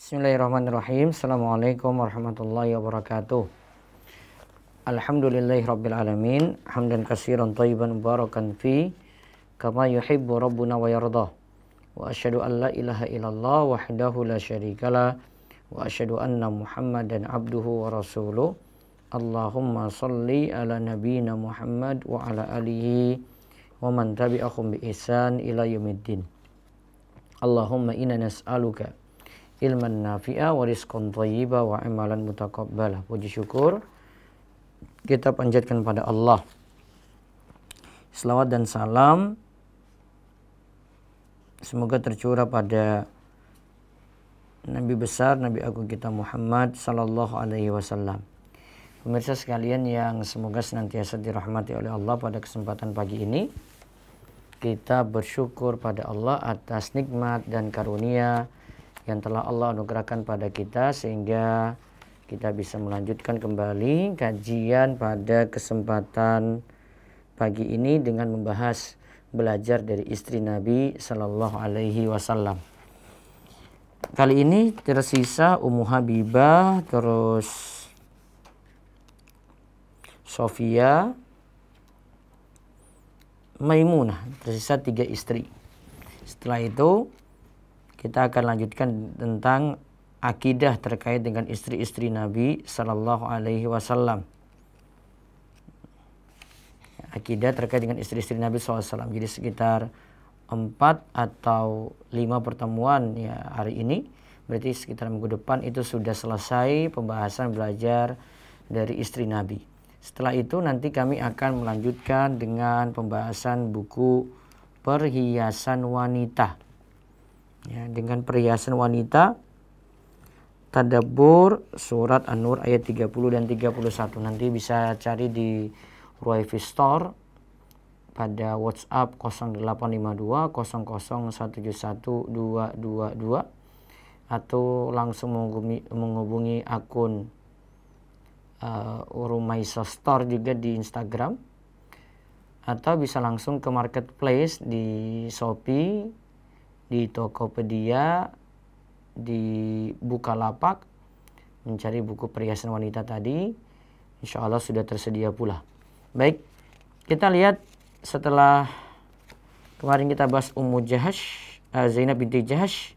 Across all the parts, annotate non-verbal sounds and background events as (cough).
Bismillahirrahmanirrahim. Assalamualaikum warahmatullahi wabarakatuh. Alhamdulillahi rabbil alamin. Hamdan kasiran tayyiban mubarakan fi kama yuhibbu rabbuna wa yardah. Wa ashadu an la ilaha illallah wahdahu la syarikala wa ashadu anna Muhammadan abduhu wa rasuluh. Allahumma salli ala nabina Muhammad wa ala alihi wa man tabiakum bi ihsan ila yumiddin. Allahumma inna nas'aluka ilman nafi'a wa rizqan tayyiba wa amalan mutakabbala. Puji syukur kita panjatkan pada Allah. Selawat dan salam semoga tercurah pada Nabi besar Nabi agung kita Muhammad sallallahu alaihi wasallam. Pemirsa sekalian yang semoga senantiasa dirahmati oleh Allah pada kesempatan pagi ini kita bersyukur pada Allah atas nikmat dan karunia yang telah Allah anugerahkan pada kita sehingga kita bisa melanjutkan kembali kajian pada kesempatan pagi ini dengan membahas belajar dari istri Nabi Shallallahu Alaihi Wasallam. Kali ini tersisa Ummu Habibah, terus Sofia, Maimunah, tersisa tiga istri. Setelah itu kita akan lanjutkan tentang akidah terkait dengan istri-istri Nabi Shallallahu Alaihi Wasallam. Akidah terkait dengan istri-istri Nabi SAW. Jadi sekitar empat atau lima pertemuan ya hari ini. Berarti sekitar minggu depan itu sudah selesai pembahasan belajar dari istri Nabi. Setelah itu nanti kami akan melanjutkan dengan pembahasan buku Perhiasan Wanita ya, dengan perhiasan wanita tadabur surat An-Nur ayat 30 dan 31 nanti bisa cari di Ruaifi Store pada WhatsApp 0852 0017122 atau langsung menghubungi, menghubungi akun uh, eh, Urumaisa Store juga di Instagram atau bisa langsung ke marketplace di Shopee di Tokopedia, di Bukalapak, mencari buku perhiasan wanita tadi. Insya Allah sudah tersedia pula. Baik, kita lihat setelah kemarin kita bahas Ummu Jahash, eh, Zainab binti Jahash,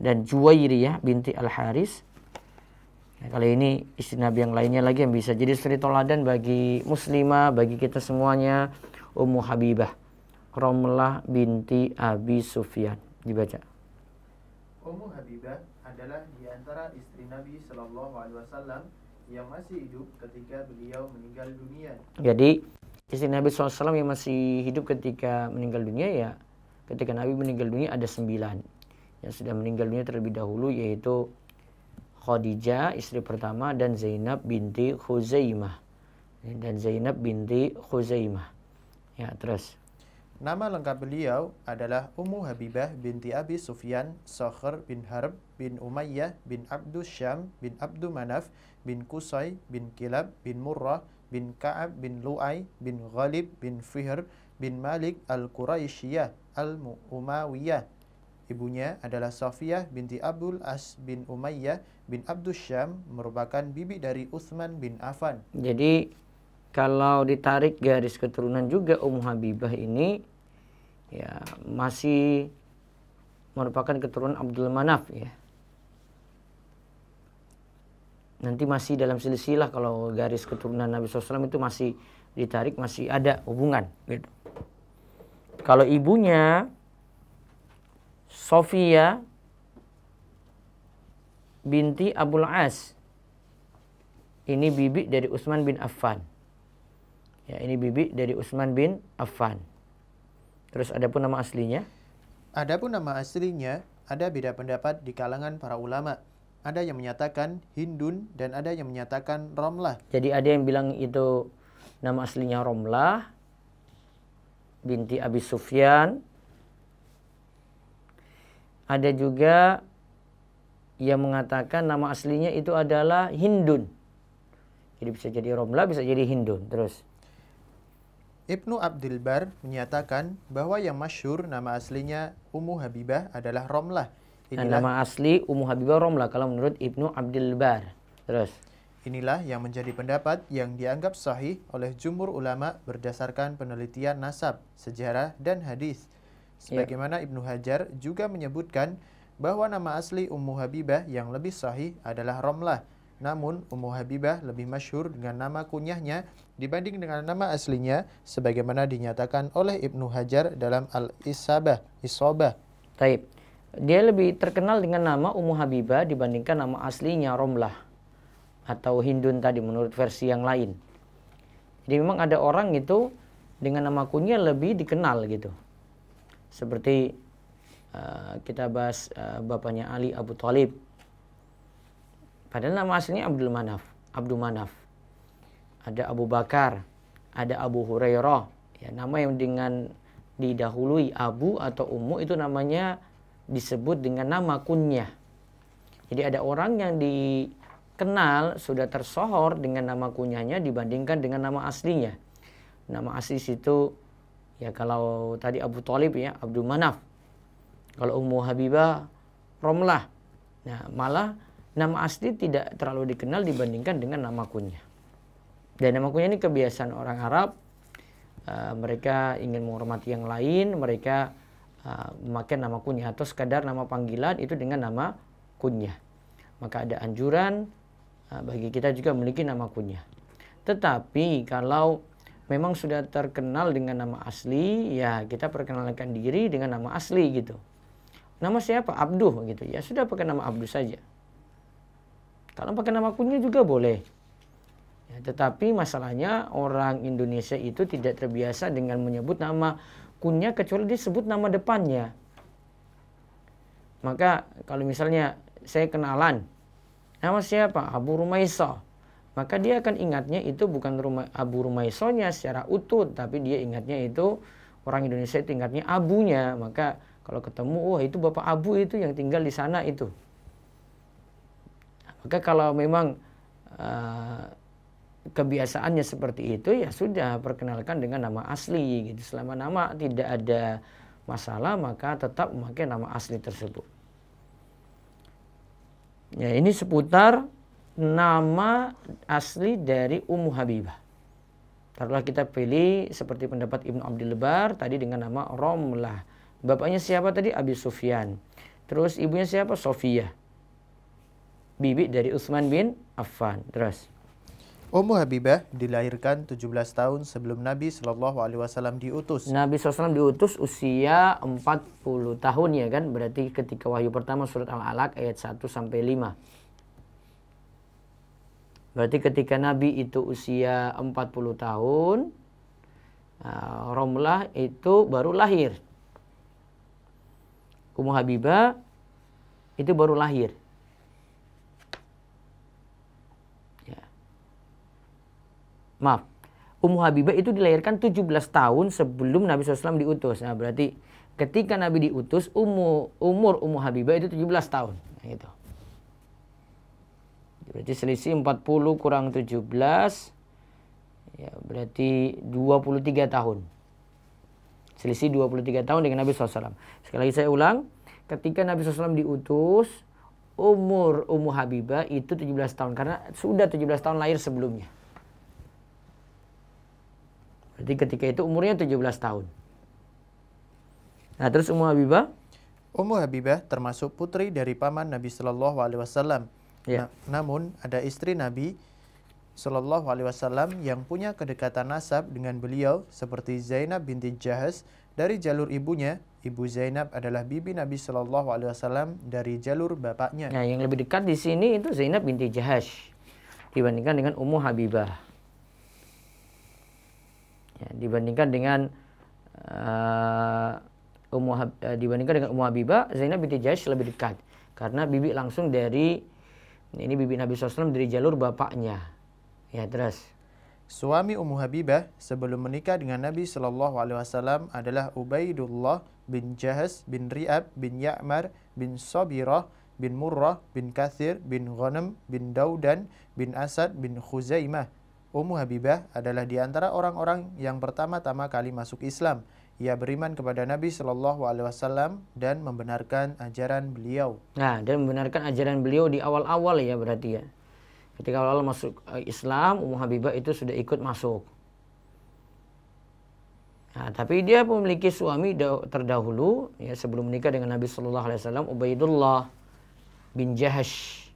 dan Juwairiyah binti Al-Haris. Nah, kali ini istri Nabi yang lainnya lagi yang bisa jadi suri toladan bagi muslimah, bagi kita semuanya, Ummu Habibah. Romlah binti Abi Sufyan. Dibaca. Ummu Habibah adalah di antara istri Nabi Shallallahu Alaihi Wasallam yang masih hidup ketika beliau meninggal dunia. Jadi istri Nabi SAW yang masih hidup ketika meninggal dunia ya ketika Nabi meninggal dunia ada sembilan yang sudah meninggal dunia terlebih dahulu yaitu Khadijah istri pertama dan Zainab binti Khuzaimah dan Zainab binti Khuzaimah ya terus Nama lengkap beliau adalah Ummu Habibah binti Abi Sufyan, Sakhr bin Harb bin Umayyah bin Abdus Syam bin Abdu Manaf bin Kusai bin Kilab bin Murrah bin Ka'ab bin Lu'ay bin Ghalib bin Fihr bin Malik al quraishiyah al-Umawiyah. Ibunya adalah Safiyah binti Abdul As bin Umayyah bin Abdus Syam merupakan bibi dari Utsman bin Affan. Jadi kalau ditarik garis keturunan juga Ummu Habibah ini ya masih merupakan keturunan Abdul Manaf ya. Nanti masih dalam silsilah kalau garis keturunan Nabi SAW itu masih ditarik masih ada hubungan gitu. Kalau ibunya Sofia binti Abul As ini bibi dari Utsman bin Affan. Ya, ini bibi dari Utsman bin Affan. Terus ada pun nama aslinya? Ada pun nama aslinya, ada beda pendapat di kalangan para ulama. Ada yang menyatakan Hindun dan ada yang menyatakan Romlah. Jadi ada yang bilang itu nama aslinya Romlah binti Abi Sufyan. Ada juga yang mengatakan nama aslinya itu adalah Hindun. Jadi bisa jadi Romlah bisa jadi Hindun. Terus. Ibnu Abdul Bar menyatakan bahwa yang masyur nama aslinya Ummu Habibah adalah Romlah. Nah, Inilah, nama asli Ummu Habibah Romlah kalau menurut Ibnu Abdul Bar. Terus. Inilah yang menjadi pendapat yang dianggap sahih oleh jumhur ulama berdasarkan penelitian nasab, sejarah, dan hadis. Iya. Sebagaimana Ibnu Hajar juga menyebutkan bahwa nama asli Ummu Habibah yang lebih sahih adalah Romlah. Namun, Ummu Habibah lebih masyhur dengan nama kunyahnya dibanding dengan nama aslinya sebagaimana dinyatakan oleh Ibnu Hajar dalam Al-Isabah, Isobah. Taib. Dia lebih terkenal dengan nama Ummu Habibah dibandingkan nama aslinya Romlah atau Hindun tadi menurut versi yang lain. Jadi memang ada orang itu dengan nama kunya lebih dikenal gitu. Seperti uh, kita bahas uh, bapaknya Ali Abu Thalib. Padahal nama aslinya Abdul Manaf, Abdul Manaf ada Abu Bakar, ada Abu Hurairah. Ya, nama yang dengan didahului Abu atau Ummu itu namanya disebut dengan nama kunyah. Jadi ada orang yang dikenal sudah tersohor dengan nama kunyahnya dibandingkan dengan nama aslinya. Nama asli situ ya kalau tadi Abu Talib ya Abdul Manaf. Kalau Ummu Habibah Romlah. Nah, malah nama asli tidak terlalu dikenal dibandingkan dengan nama kunyah. Dan namanya ini kebiasaan orang Arab. Uh, mereka ingin menghormati yang lain, mereka uh, memakai nama kunyah atau sekadar nama panggilan itu dengan nama kunyah. Maka ada anjuran uh, bagi kita juga memiliki nama kunyah. Tetapi kalau memang sudah terkenal dengan nama asli, ya kita perkenalkan diri dengan nama asli gitu. Nama siapa? Abduh gitu. Ya sudah pakai nama Abduh saja. Kalau pakai nama kunyah juga boleh. Ya, tetapi masalahnya orang Indonesia itu tidak terbiasa dengan menyebut nama kunnya kecuali disebut nama depannya. Maka kalau misalnya saya kenalan, nama siapa? Abu Rumaiso. Maka dia akan ingatnya itu bukan rumah Abu Rumaisonya secara utuh, tapi dia ingatnya itu orang Indonesia itu ingatnya abunya. Maka kalau ketemu, wah oh, itu bapak abu itu yang tinggal di sana itu. Maka kalau memang uh, kebiasaannya seperti itu ya sudah perkenalkan dengan nama asli gitu. Selama nama tidak ada masalah maka tetap memakai nama asli tersebut. Ya, ini seputar nama asli dari Ummu Habibah. Taruhlah kita pilih seperti pendapat Ibnu Abdul Lebar tadi dengan nama Romlah. Bapaknya siapa tadi? Abi Sufyan. Terus ibunya siapa? Sofia. Bibi dari Utsman bin Affan. Terus. Ummu Habibah dilahirkan 17 tahun sebelum Nabi Shallallahu Alaihi Wasallam diutus. Nabi SAW diutus usia 40 tahun ya kan, berarti ketika wahyu pertama surat Al-Alaq ayat 1 sampai 5. Berarti ketika Nabi itu usia 40 tahun, eh, Romlah itu baru lahir. Ummu Habibah itu baru lahir. maaf Ummu Habibah itu dilahirkan 17 tahun sebelum Nabi SAW diutus nah berarti ketika Nabi diutus umur umur Ummu Habibah itu 17 tahun nah, gitu berarti selisih 40 kurang 17 ya berarti 23 tahun selisih 23 tahun dengan Nabi SAW sekali lagi saya ulang ketika Nabi SAW diutus umur Ummu Habibah itu 17 tahun karena sudah 17 tahun lahir sebelumnya Berarti ketika itu umurnya 17 tahun. Nah, terus Ummu Habibah? Ummu Habibah termasuk putri dari paman Nabi Shallallahu alaihi wasallam. Ya. Nah, namun ada istri Nabi Shallallahu alaihi wasallam yang punya kedekatan nasab dengan beliau seperti Zainab binti Jahas dari jalur ibunya. Ibu Zainab adalah bibi Nabi Shallallahu alaihi wasallam dari jalur bapaknya. Nah, yang lebih dekat di sini itu Zainab binti Jahash dibandingkan dengan Ummu Habibah ya, dibandingkan dengan uh, eh, Umu, Hab, uh, dibandingkan dengan Ummu Habibah Zainab binti Jahsh lebih dekat karena bibi langsung dari ini bibi Nabi SAW dari jalur bapaknya ya terus suami Ummu Habibah sebelum menikah dengan Nabi Shallallahu Alaihi Wasallam adalah Ubaidullah bin Jahas bin Riab bin Ya'mar bin Sabirah bin Murrah bin Kathir bin Ghanam bin Daudan bin Asad bin Khuzaimah Ummu Habibah adalah di antara orang-orang yang pertama-tama kali masuk Islam. Ia beriman kepada Nabi Shallallahu Alaihi Wasallam dan membenarkan ajaran beliau. Nah, dan membenarkan ajaran beliau di awal-awal ya berarti ya. Ketika awal, -awal masuk eh, Islam, Ummu Habibah itu sudah ikut masuk. Nah, tapi dia memiliki suami terdahulu ya sebelum menikah dengan Nabi Shallallahu Alaihi Wasallam Ubaidullah bin Jahash.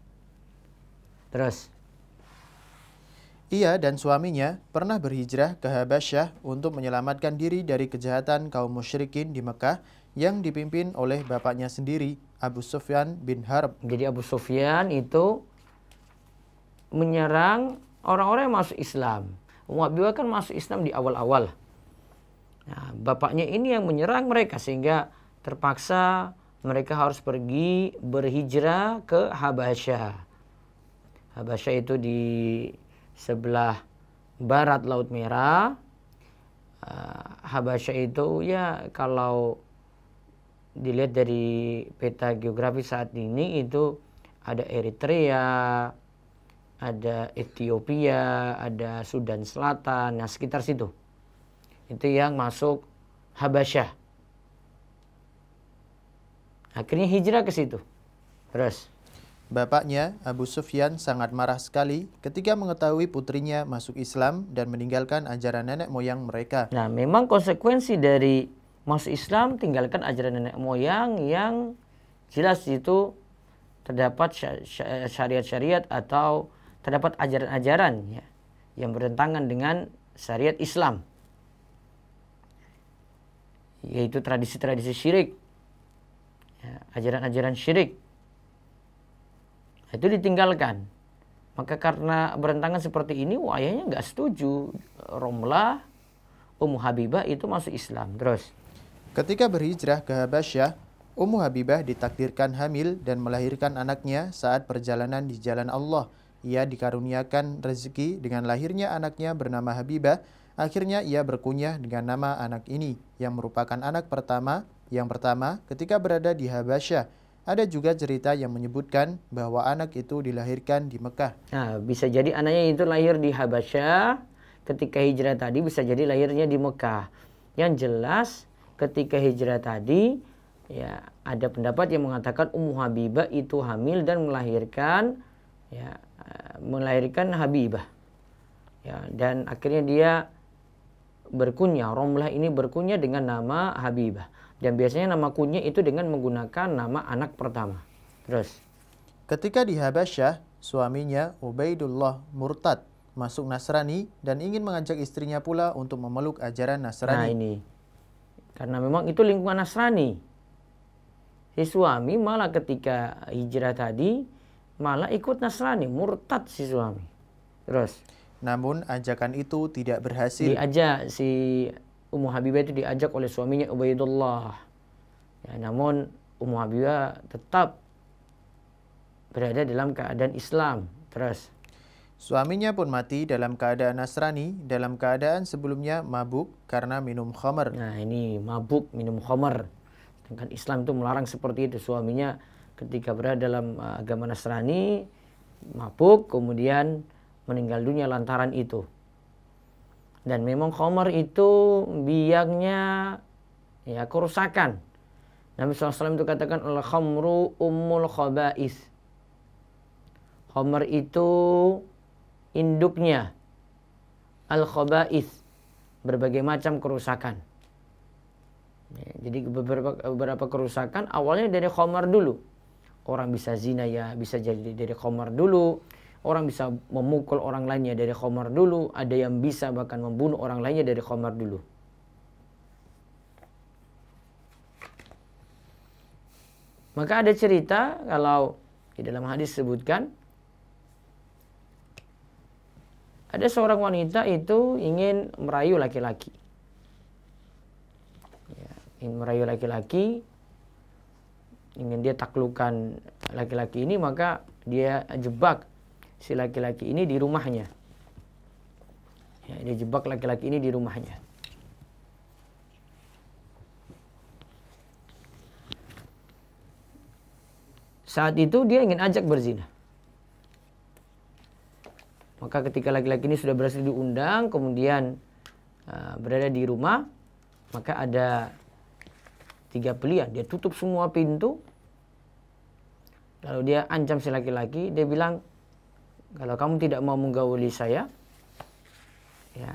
Terus ia dan suaminya pernah berhijrah ke Habasyah untuk menyelamatkan diri dari kejahatan kaum musyrikin di Mekah yang dipimpin oleh bapaknya sendiri, Abu Sufyan bin Harb. Jadi Abu Sufyan itu menyerang orang-orang yang masuk Islam. Muawiyah kan masuk Islam di awal-awal. Nah, bapaknya ini yang menyerang mereka sehingga terpaksa mereka harus pergi berhijrah ke Habasyah. Habasyah itu di sebelah barat Laut Merah. Uh, itu ya kalau dilihat dari peta geografi saat ini itu ada Eritrea, ada Ethiopia, ada Sudan Selatan, nah sekitar situ. Itu yang masuk Habasyah. Akhirnya hijrah ke situ. Terus Bapaknya, Abu Sufyan, sangat marah sekali ketika mengetahui putrinya masuk Islam dan meninggalkan ajaran nenek moyang mereka. Nah, memang konsekuensi dari masuk Islam tinggalkan ajaran nenek moyang yang jelas itu terdapat syariat-syariat atau terdapat ajaran-ajaran ya, yang bertentangan dengan syariat Islam. Yaitu tradisi-tradisi syirik, ya, ajaran-ajaran syirik itu ditinggalkan maka karena berentangan seperti ini ayahnya nggak setuju Romlah Ummu Habibah itu masuk Islam terus ketika berhijrah ke Habasyah Ummu Habibah ditakdirkan hamil dan melahirkan anaknya saat perjalanan di jalan Allah ia dikaruniakan rezeki dengan lahirnya anaknya bernama Habibah akhirnya ia berkunyah dengan nama anak ini yang merupakan anak pertama yang pertama ketika berada di Habasyah ada juga cerita yang menyebutkan bahwa anak itu dilahirkan di Mekah. Nah, bisa jadi anaknya itu lahir di Habasyah ketika hijrah tadi bisa jadi lahirnya di Mekah. Yang jelas ketika hijrah tadi ya ada pendapat yang mengatakan Ummu Habibah itu hamil dan melahirkan ya melahirkan Habibah. Ya, dan akhirnya dia berkunyah Romlah ini berkunyah dengan nama Habibah dan biasanya nama kunyah itu dengan menggunakan nama anak pertama. Terus. Ketika di Habasyah, suaminya Ubaidullah murtad, masuk Nasrani dan ingin mengajak istrinya pula untuk memeluk ajaran Nasrani. Nah ini. Karena memang itu lingkungan Nasrani. Si suami malah ketika hijrah tadi malah ikut Nasrani, murtad si suami. Terus. Namun ajakan itu tidak berhasil. Diajak si Ummu Habibah itu diajak oleh suaminya Ubaidullah. Ya, namun Ummu Habibah tetap berada dalam keadaan Islam. Terus. Suaminya pun mati dalam keadaan Nasrani, dalam keadaan sebelumnya mabuk karena minum khamar. Nah ini mabuk minum khamar. Sedangkan Islam itu melarang seperti itu. Suaminya ketika berada dalam uh, agama Nasrani, mabuk kemudian meninggal dunia lantaran itu. Dan memang khamar itu biaknya ya kerusakan. Nabi SAW itu katakan al khomru umul khaba'is. Khamar itu induknya al khaba'is berbagai macam kerusakan. Ya, jadi beberapa beberapa kerusakan awalnya dari khamar dulu. Orang bisa zina ya bisa jadi dari khamar dulu orang bisa memukul orang lainnya dari khomar dulu, ada yang bisa bahkan membunuh orang lainnya dari khomar dulu. Maka ada cerita kalau di dalam hadis sebutkan ada seorang wanita itu ingin merayu laki-laki. Ya, ingin merayu laki-laki, ingin dia taklukan laki-laki ini maka dia jebak si laki-laki ini di rumahnya. Ya, dia jebak laki-laki ini di rumahnya. Saat itu dia ingin ajak berzina. Maka ketika laki-laki ini sudah berhasil diundang, kemudian uh, berada di rumah, maka ada tiga pilihan. Dia tutup semua pintu, lalu dia ancam si laki-laki, dia bilang, kalau kamu tidak mau menggauli saya, ya,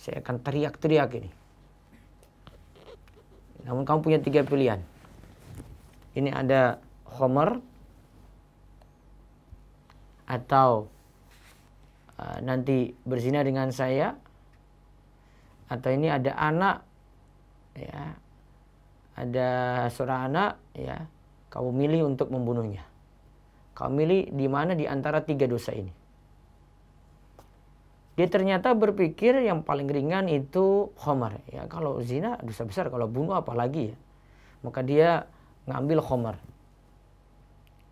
saya akan teriak-teriak ini. Namun kamu punya tiga pilihan. Ini ada Homer atau uh, nanti berzina dengan saya atau ini ada anak ya ada seorang anak ya kamu milih untuk membunuhnya Kau milih di mana di antara tiga dosa ini. Dia ternyata berpikir yang paling ringan itu khomar. Ya, kalau zina dosa besar, kalau bunuh apalagi ya. Maka dia ngambil khomar.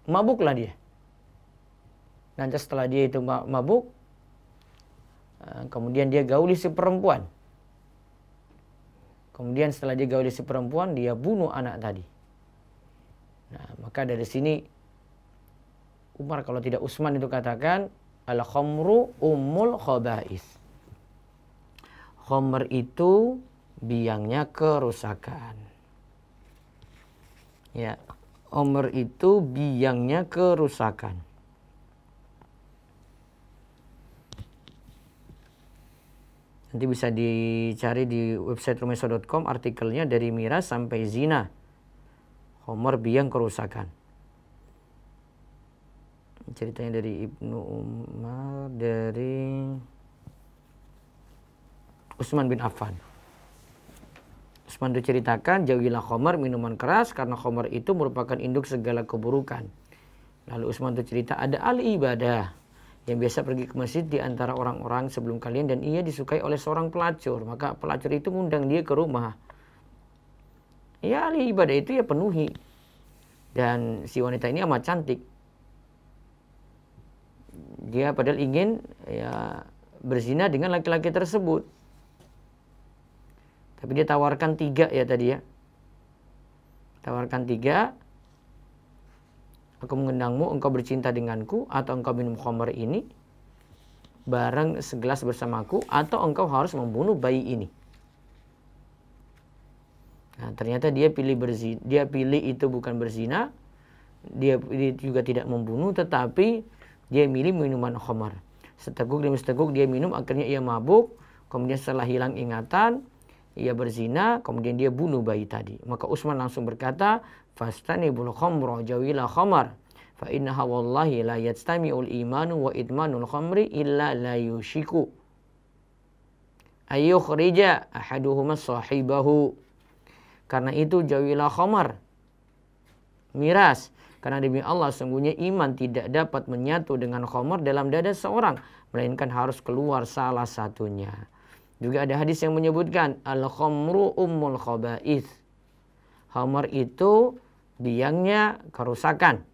Mabuklah dia. Nanti setelah dia itu mabuk, eh, kemudian dia gauli si perempuan. Kemudian setelah dia gauli si perempuan, dia bunuh anak tadi. Nah, maka dari sini Umar kalau tidak Utsman itu katakan al khomru umul khobais. Khomer itu biangnya kerusakan. Ya, khomer itu biangnya kerusakan. Nanti bisa dicari di website rumeso.com artikelnya dari miras sampai zina. Homer biang kerusakan ceritanya dari Ibnu Umar dari Utsman bin Affan. Utsman ceritakan jauhilah khamar minuman keras karena khamar itu merupakan induk segala keburukan. Lalu Utsman itu cerita ada ahli ibadah yang biasa pergi ke masjid di antara orang-orang sebelum kalian dan ia disukai oleh seorang pelacur. Maka pelacur itu mengundang dia ke rumah. Ya ahli ibadah itu ya penuhi. Dan si wanita ini amat cantik dia padahal ingin ya berzina dengan laki-laki tersebut. Tapi dia tawarkan tiga ya tadi ya. Tawarkan tiga. Aku mengenangmu, engkau bercinta denganku, atau engkau minum khamar ini bareng segelas bersamaku, atau engkau harus membunuh bayi ini. Nah, ternyata dia pilih berzina, dia pilih itu bukan berzina, dia juga tidak membunuh, tetapi dia minum minuman khamar. Seteguk demi seteguk dia minum, akhirnya ia mabuk. Kemudian setelah hilang ingatan, ia berzina, kemudian dia bunuh bayi tadi. Maka Utsman langsung berkata, bul khamra jawila khamar." Fa innaha wallahi la yastami'ul imanu wa idmanul khamri illa la yushiku. Ayyukhrija ahaduhuma sahibahu. Karena itu jawila khamar. Miras karena demi Allah sungguhnya iman tidak dapat menyatu dengan khomor dalam dada seorang. Melainkan harus keluar salah satunya. Juga ada hadis yang menyebutkan al-khomru ummul khoba'ith. Khomor itu biangnya kerusakan.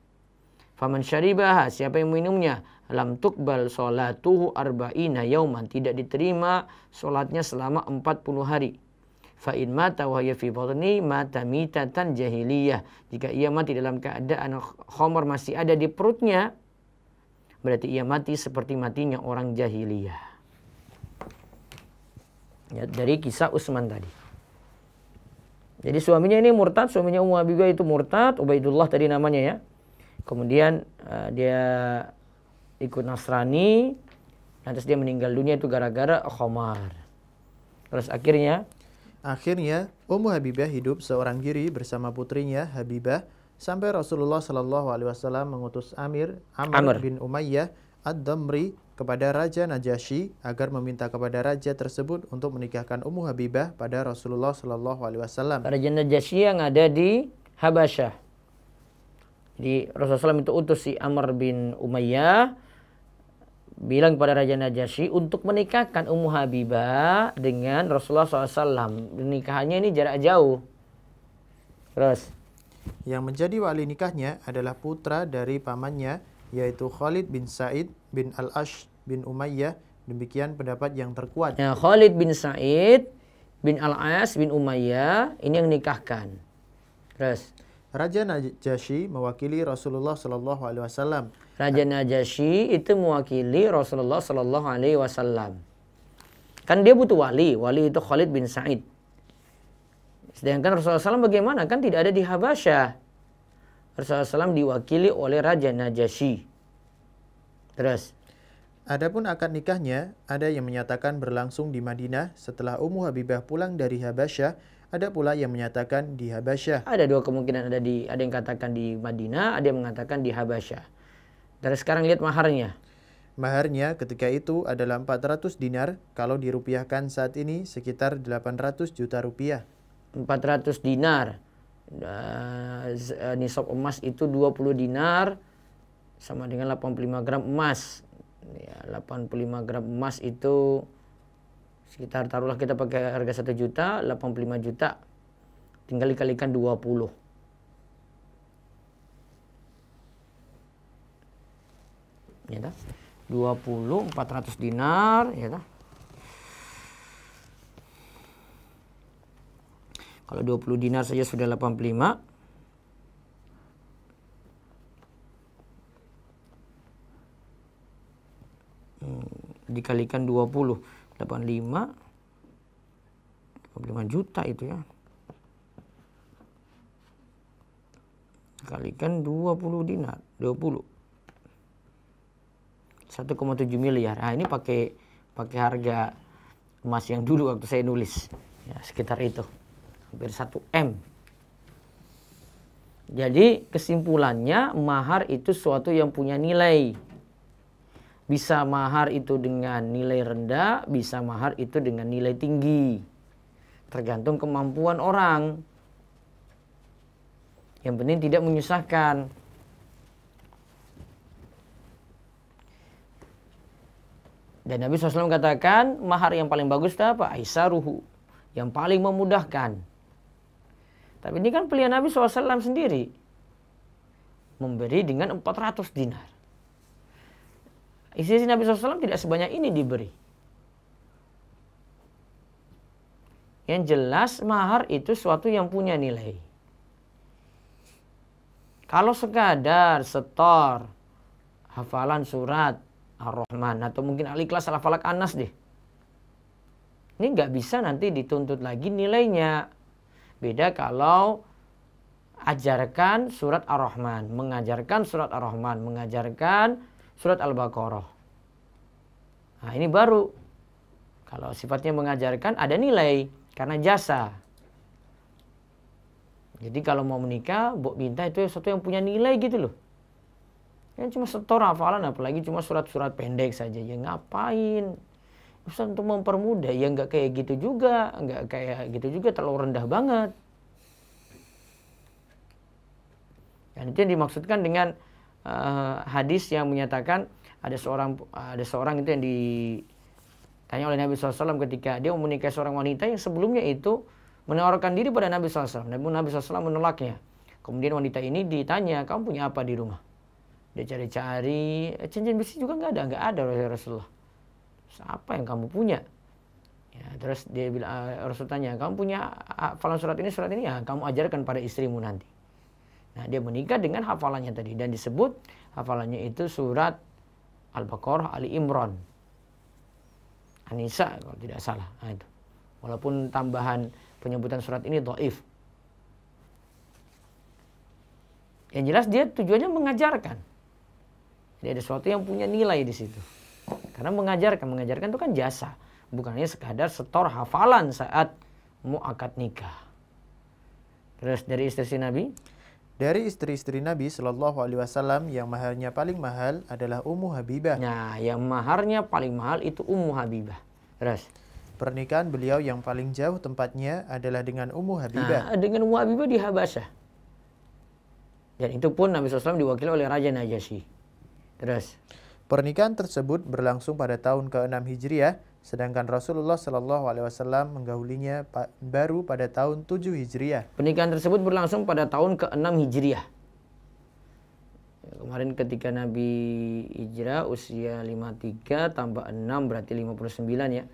Faman syaribaha, siapa yang minumnya? Lam tukbal sholatuhu arba'ina yauman. Tidak diterima sholatnya selama 40 hari fa in mata wa hiya fi batni mata mitatan jahiliyah. Jika ia mati dalam keadaan khamar masih ada di perutnya, berarti ia mati seperti matinya orang jahiliyah. Ya, dari kisah Utsman tadi. Jadi suaminya ini murtad, suaminya Ummu Habibah itu murtad, Ubaidullah tadi namanya ya. Kemudian uh, dia ikut Nasrani, lantas dia meninggal dunia itu gara-gara khamar. Terus akhirnya Akhirnya, Ummu Habibah hidup seorang diri bersama putrinya Habibah sampai Rasulullah Shallallahu Alaihi Wasallam mengutus Amir Amr, Amr. bin Umayyah Ad-Damri kepada Raja Najasyi agar meminta kepada raja tersebut untuk menikahkan Ummu Habibah pada Rasulullah Shallallahu Alaihi Wasallam. Raja Najasyi yang ada di Habasyah. Jadi Rasulullah SAW itu utus si Amr bin Umayyah bilang kepada Raja Najasyi untuk menikahkan Ummu Habibah dengan Rasulullah SAW. Nikahannya ini jarak jauh. Terus. Yang menjadi wali nikahnya adalah putra dari pamannya yaitu Khalid bin Said bin Al-Ash bin Umayyah. Demikian pendapat yang terkuat. Ya, Khalid bin Said bin al ash bin Umayyah ini yang nikahkan. Terus. Raja Najasyi mewakili Rasulullah Shallallahu Alaihi Wasallam. Raja Najasyi itu mewakili Rasulullah Shallallahu Alaihi Wasallam. Kan dia butuh wali, wali itu Khalid bin Said. Sedangkan Rasulullah SAW bagaimana? Kan tidak ada di Habasyah. Rasulullah SAW diwakili oleh Raja Najasyi. Terus. Adapun akad nikahnya, ada yang menyatakan berlangsung di Madinah setelah Ummu Habibah pulang dari Habasyah ada pula yang menyatakan di Habasyah. Ada dua kemungkinan ada di ada yang katakan di Madinah, ada yang mengatakan di Habasyah. Dari sekarang lihat maharnya. Maharnya ketika itu adalah 400 dinar, kalau dirupiahkan saat ini sekitar 800 juta rupiah. 400 dinar. E, nisab emas itu 20 dinar sama dengan 85 gram emas. Ya, 85 gram emas itu sekitar taruhlah kita pakai harga 1 juta 85 juta tinggal dikalikan 20 ya dah 20 400 dinar ya dah kalau 20 dinar saja sudah 85 hmm, dikalikan 20 85 25 juta itu ya kalikan 20 dinar 20 1,7 miliar nah ini pakai pakai harga emas yang dulu waktu saya nulis ya, sekitar itu hampir 1 M jadi kesimpulannya mahar itu suatu yang punya nilai bisa mahar itu dengan nilai rendah, bisa mahar itu dengan nilai tinggi. Tergantung kemampuan orang. Yang penting tidak menyusahkan. Dan Nabi SAW katakan, mahar yang paling bagus itu apa? Aisyah ruhu. Yang paling memudahkan. Tapi ini kan pilihan Nabi SAW sendiri. Memberi dengan 400 dinar. Istri Nabi SAW tidak sebanyak ini diberi. Yang jelas mahar itu suatu yang punya nilai. Kalau sekadar setor hafalan surat Ar-Rahman atau mungkin al-ikhlas al-falak anas deh. Ini nggak bisa nanti dituntut lagi nilainya. Beda kalau ajarkan surat Ar-Rahman, mengajarkan surat Ar-Rahman, mengajarkan surat Al-Baqarah. Nah, ini baru. Kalau sifatnya mengajarkan ada nilai karena jasa. Jadi kalau mau menikah, Bok minta itu sesuatu yang punya nilai gitu loh. Ya cuma setor hafalan apalagi cuma surat-surat pendek saja. Ya ngapain? Ustaz untuk mempermudah ya nggak kayak gitu juga, nggak kayak gitu juga terlalu rendah banget. Dan itu yang dimaksudkan dengan uh, hadis yang menyatakan ada seorang ada seorang itu yang ditanya oleh Nabi SAW ketika dia menikahi seorang wanita yang sebelumnya itu menawarkan diri pada Nabi SAW. Namun Nabi SAW menolaknya. Kemudian wanita ini ditanya, kamu punya apa di rumah? Dia cari-cari, eh, cincin besi juga nggak ada, nggak ada oleh Rasulullah. apa yang kamu punya? Ya, terus dia bilang, eh, Rasul tanya, kamu punya falan ah, surat ini, surat ini ya, kamu ajarkan pada istrimu nanti. Nah, dia menikah dengan hafalannya tadi dan disebut hafalannya itu surat Al-Baqarah, Ali Imran. Anisa kalau tidak salah. Nah, itu. Walaupun tambahan penyebutan surat ini dhaif. Yang jelas dia tujuannya mengajarkan. Jadi ada sesuatu yang punya nilai di situ. Karena mengajarkan, mengajarkan itu kan jasa, bukan hanya sekadar setor hafalan saat muakat nikah. Terus dari istri Nabi, dari istri-istri Nabi Shallallahu Alaihi Wasallam yang maharnya paling mahal adalah Ummu Habibah. Nah, yang maharnya paling mahal itu Ummu Habibah. Terus. Pernikahan beliau yang paling jauh tempatnya adalah dengan Ummu Habibah. Nah, dengan Ummu Habibah di Habasah. Dan itu pun Nabi SAW diwakili oleh Raja Najasyi. Terus. Pernikahan tersebut berlangsung pada tahun ke-6 Hijriah, sedangkan Rasulullah Shallallahu Alaihi Wasallam menggaulinya baru pada tahun 7 Hijriah. Pernikahan tersebut berlangsung pada tahun ke-6 Hijriah. Ya, kemarin ketika Nabi Hijrah usia 53 tambah 6 berarti 59 ya.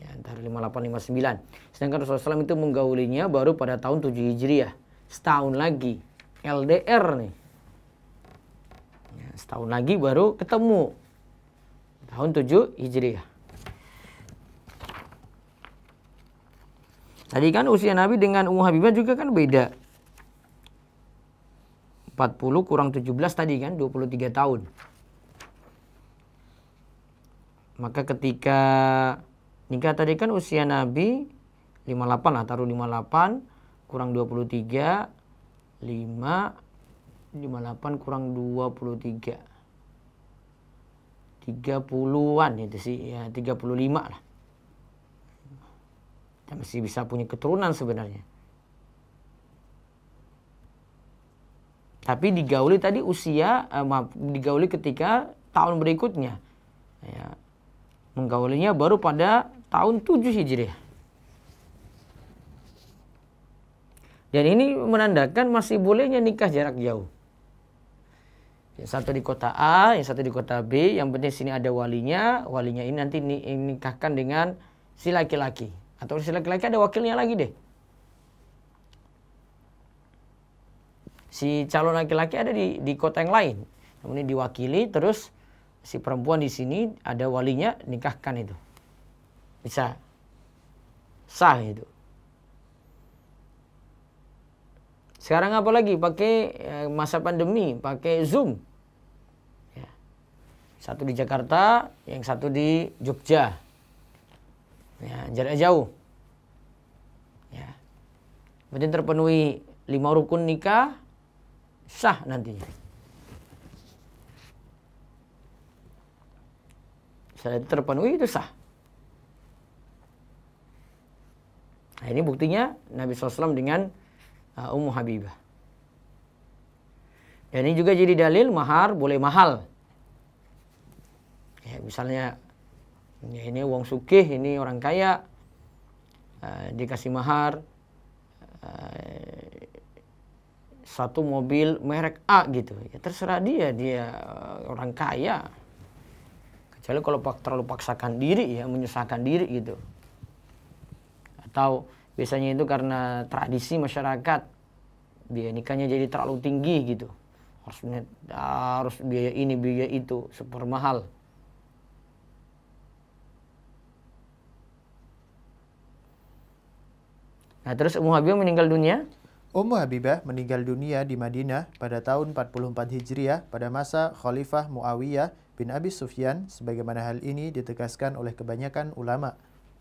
Ya, antara 58 59. Sedangkan Rasulullah SAW itu menggaulinya baru pada tahun 7 Hijriah setahun lagi LDR nih ya, setahun lagi baru ketemu tahun 7 Hijriah Tadi kan usia Nabi dengan Ummu Habibah juga kan beda. 40 kurang 17 tadi kan 23 tahun. Maka ketika nikah tadi kan usia Nabi 58 lah taruh 58 kurang 23 5 58 kurang 23 30-an itu sih ya 35 lah kita masih bisa punya keturunan sebenarnya tapi digauli tadi usia eh, maaf digauli ketika tahun berikutnya ya menggaulinya baru pada tahun 7 Hijriah Dan ini menandakan masih bolehnya nikah jarak jauh. Yang satu di kota A, yang satu di kota B. Yang penting sini ada walinya. Walinya ini nanti nikahkan dengan si laki-laki. Atau si laki-laki ada wakilnya lagi deh. Si calon laki-laki ada di, di kota yang lain. Namun ini diwakili terus si perempuan di sini ada walinya nikahkan itu. Bisa sah itu. Sekarang apa lagi? Pakai eh, masa pandemi, pakai Zoom. Ya. Satu di Jakarta, yang satu di Jogja. Ya, jarak jauh. Ya. Kemudian terpenuhi lima rukun nikah, sah nantinya. Setelah itu terpenuhi itu sah. Nah, ini buktinya Nabi SAW dengan uh, Ummu Habibah. Dan ini juga jadi dalil mahar boleh mahal. Ya, misalnya ya ini uang sukih, ini orang kaya uh, dikasih mahar uh, satu mobil merek A gitu. Ya terserah dia, dia uh, orang kaya. Kecuali kalau terlalu paksakan diri ya, menyusahkan diri gitu. Atau Biasanya itu karena tradisi masyarakat biaya nikahnya jadi terlalu tinggi gitu. Harus harus biaya ini biaya itu super mahal. Nah, terus Ummu Habibah meninggal dunia? Ummu Habibah meninggal dunia di Madinah pada tahun 44 Hijriah pada masa Khalifah Muawiyah bin Abi Sufyan sebagaimana hal ini ditegaskan oleh kebanyakan ulama.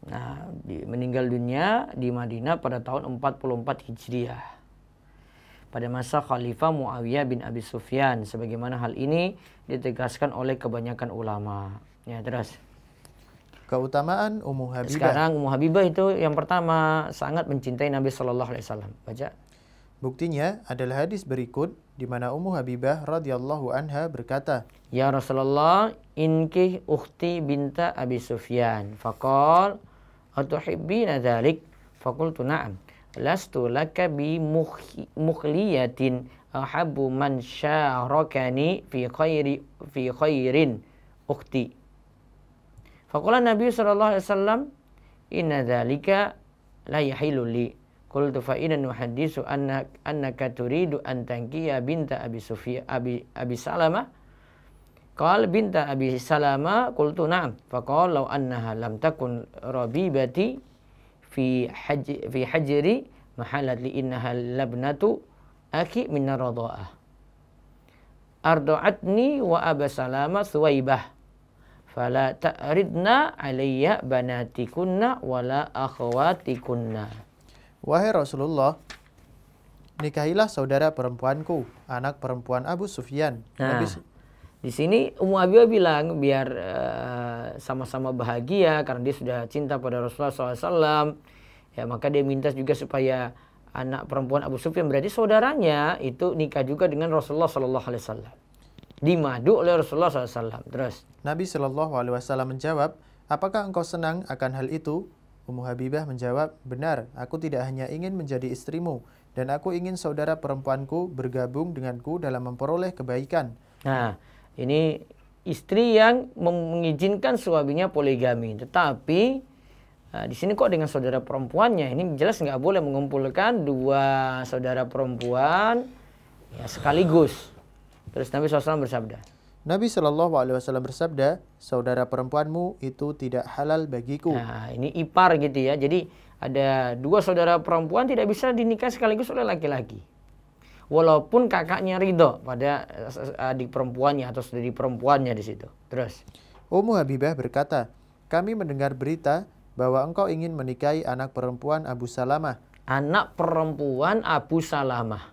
Nah, meninggal dunia di Madinah pada tahun 44 Hijriah. Pada masa Khalifah Muawiyah bin Abi Sufyan, sebagaimana hal ini ditegaskan oleh kebanyakan ulama. Ya, terus. Keutamaan Ummu Habibah. Sekarang Ummu Habibah itu yang pertama sangat mencintai Nabi Shallallahu Alaihi Wasallam. Baca. Buktinya adalah hadis berikut di mana Ummu Habibah radhiyallahu anha berkata, "Ya Rasulullah, inkih ukhti binta Abi Sufyan." Faqal, atuhibbina dzalik fakultu na'am lastu laka bi mukhliyatin ahabbu man syarakani fi khairi fi khairin ukti faqala nabi sallallahu alaihi wasallam inna dzalika la yahilu li qultu fa inna nuhaddisu annaka annaka turidu an tankiya binta abi sufyan abi abi salama Qal binta Abi Salama qultu na'am. Faqal law annaha lam takun rabibati fi haj fi hajri mahalat li innaha labnatu aki min radha'ah. Ardo'atni wa Abi Salama suwaibah. Fala ta'ridna alayya banatikunna wala akhwatikunna. Wahai Rasulullah, nikahilah saudara perempuanku, anak perempuan Abu Sufyan. Nah. Abis, di sini Ummu Abiyah bilang biar eh, sama-sama uh, bahagia karena dia sudah cinta pada Rasulullah SAW. Ya maka dia minta juga supaya anak perempuan Abu Sufyan berarti saudaranya itu nikah juga dengan Rasulullah SAW. Dimadu oleh Rasulullah SAW. Terus. Nabi Alaihi Wasallam menjawab, apakah engkau senang akan hal itu? Ummu Habibah menjawab, benar, aku tidak hanya ingin menjadi istrimu, dan aku ingin saudara perempuanku bergabung denganku dalam memperoleh kebaikan. Nah, ini istri yang mengizinkan suaminya poligami. Tetapi nah, di sini kok dengan saudara perempuannya ini jelas nggak boleh mengumpulkan dua saudara perempuan ya sekaligus. Terus Nabi SAW bersabda. Nabi Shallallahu Alaihi Wasallam bersabda, saudara perempuanmu itu tidak halal bagiku. Nah, ini ipar gitu ya. Jadi ada dua saudara perempuan tidak bisa dinikah sekaligus oleh laki-laki walaupun kakaknya ridho pada eh, adik perempuannya atau saudari perempuannya di situ. Terus. Ummu Habibah berkata, kami mendengar berita bahwa engkau ingin menikahi anak perempuan Abu Salamah. Anak perempuan Abu Salamah.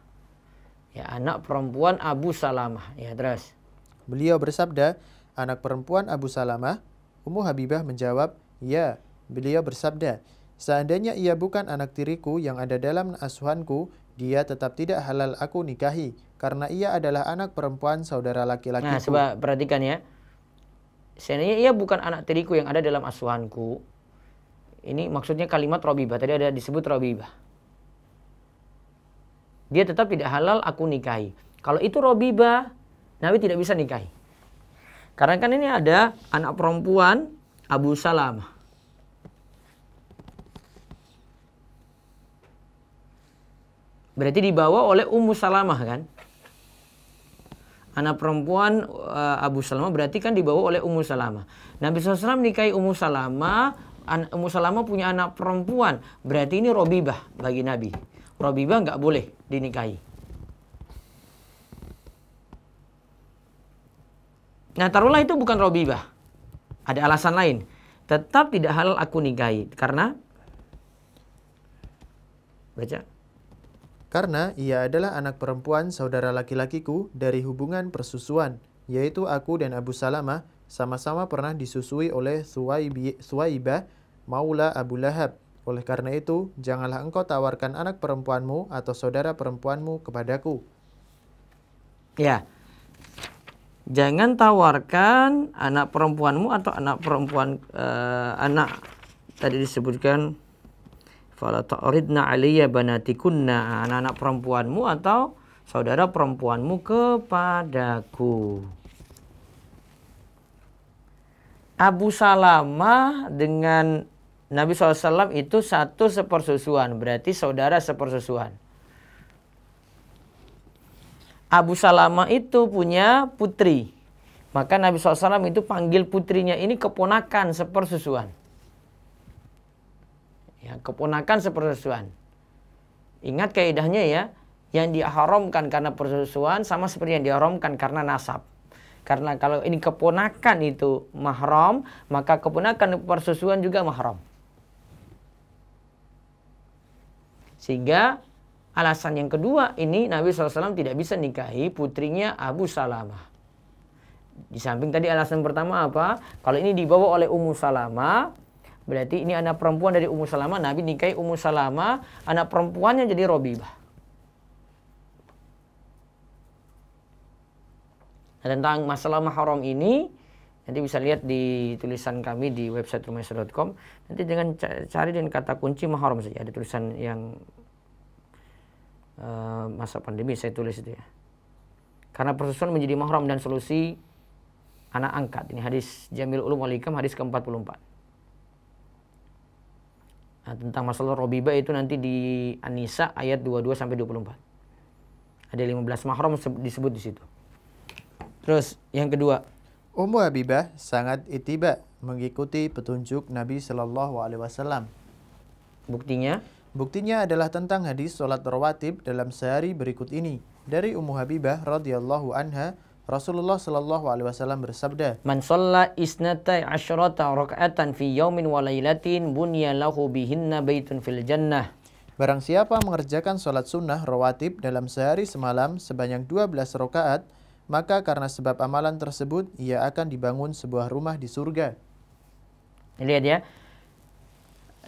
Ya, anak perempuan Abu Salamah. Ya, terus. Beliau bersabda, anak perempuan Abu Salamah. Ummu Habibah menjawab, ya. Beliau bersabda, seandainya ia bukan anak tiriku yang ada dalam asuhanku, dia tetap tidak halal aku nikahi karena ia adalah anak perempuan saudara laki-laki. Nah, coba perhatikan ya. Seandainya ia bukan anak tiriku yang ada dalam asuhanku. Ini maksudnya kalimat robibah. Tadi ada disebut robibah. Dia tetap tidak halal aku nikahi. Kalau itu robibah, Nabi tidak bisa nikahi. Karena kan ini ada anak perempuan Abu Salamah. Berarti dibawa oleh Ummu Salamah kan? Anak perempuan uh, Abu Salamah berarti kan dibawa oleh Ummu Salamah. Nabi SAW nikahi Ummu Salamah, An Ummu Salamah punya anak perempuan. Berarti ini Robibah bagi Nabi. Robibah nggak boleh dinikahi. Nah taruhlah itu bukan Robibah. Ada alasan lain. Tetap tidak halal aku nikahi. Karena... Baca. Karena ia adalah anak perempuan saudara laki-lakiku dari hubungan persusuan, yaitu aku dan Abu Salamah sama-sama pernah disusui oleh Suwaibah maula Abu Lahab. Oleh karena itu, janganlah engkau tawarkan anak perempuanmu atau saudara perempuanmu kepadaku. Ya, jangan tawarkan anak perempuanmu atau anak perempuan uh, anak tadi disebutkan Fala ta'ridna aliyya banatikunna anak-anak perempuanmu atau saudara perempuanmu kepadaku. Abu Salamah dengan Nabi SAW itu satu sepersusuan. Berarti saudara sepersusuan. Abu Salamah itu punya putri. Maka Nabi SAW itu panggil putrinya ini keponakan sepersusuan. Ya, keponakan sepersusuan. Ingat kaidahnya ya, yang diharamkan karena persusuan sama seperti yang diharamkan karena nasab. Karena kalau ini keponakan itu mahram, maka keponakan persusuan juga mahram. Sehingga alasan yang kedua ini Nabi SAW tidak bisa nikahi putrinya Abu Salamah. Di samping tadi alasan pertama apa? Kalau ini dibawa oleh Ummu Salamah, Berarti ini anak perempuan dari Ummu salama Nabi nikahi Ummu salama anak perempuannya jadi Robibah. Nah, tentang masalah mahram ini nanti bisa lihat di tulisan kami di website rumahysa.com. Nanti dengan cari dan kata kunci mahram saja ada tulisan yang eh, masa pandemi saya tulis itu ya. Karena persusuan menjadi mahram dan solusi anak angkat. Ini hadis Jamil Ulum Walikam hadis ke-44. Nah, tentang masalah robiba itu nanti di Anisa ayat 22 sampai 24. Ada 15 mahram disebut di situ. Terus yang kedua, Ummu Habibah sangat itiba mengikuti petunjuk Nabi Shallallahu alaihi wasallam. Buktinya? Buktinya adalah tentang hadis sholat rawatib dalam sehari berikut ini dari Ummu Habibah radhiyallahu anha Rasulullah Shallallahu Alaihi Wasallam bersabda, "Man sholla isnata ashrata rakaatan fi yaumin walailatin lailatin bunya lahu bihinna baitun fil jannah." Barang siapa mengerjakan sholat sunnah rawatib dalam sehari semalam sebanyak 12 rakaat, maka karena sebab amalan tersebut ia akan dibangun sebuah rumah di surga. Lihat ya.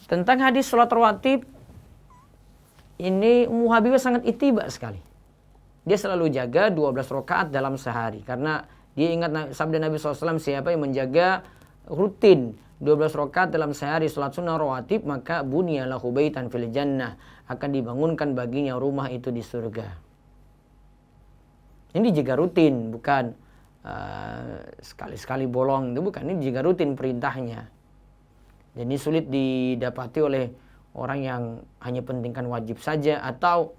Tentang hadis sholat rawatib, ini Muhabibah sangat itiba sekali dia selalu jaga 12 rakaat dalam sehari karena dia ingat sabda Nabi SAW siapa yang menjaga rutin 12 rakaat dalam sehari salat sunnah rawatib maka bunyalahu baitan fil jannah akan dibangunkan baginya rumah itu di surga. Ini dijaga rutin bukan eh, sekali-sekali bolong itu bukan ini dijaga rutin perintahnya. Jadi sulit didapati oleh orang yang hanya pentingkan wajib saja atau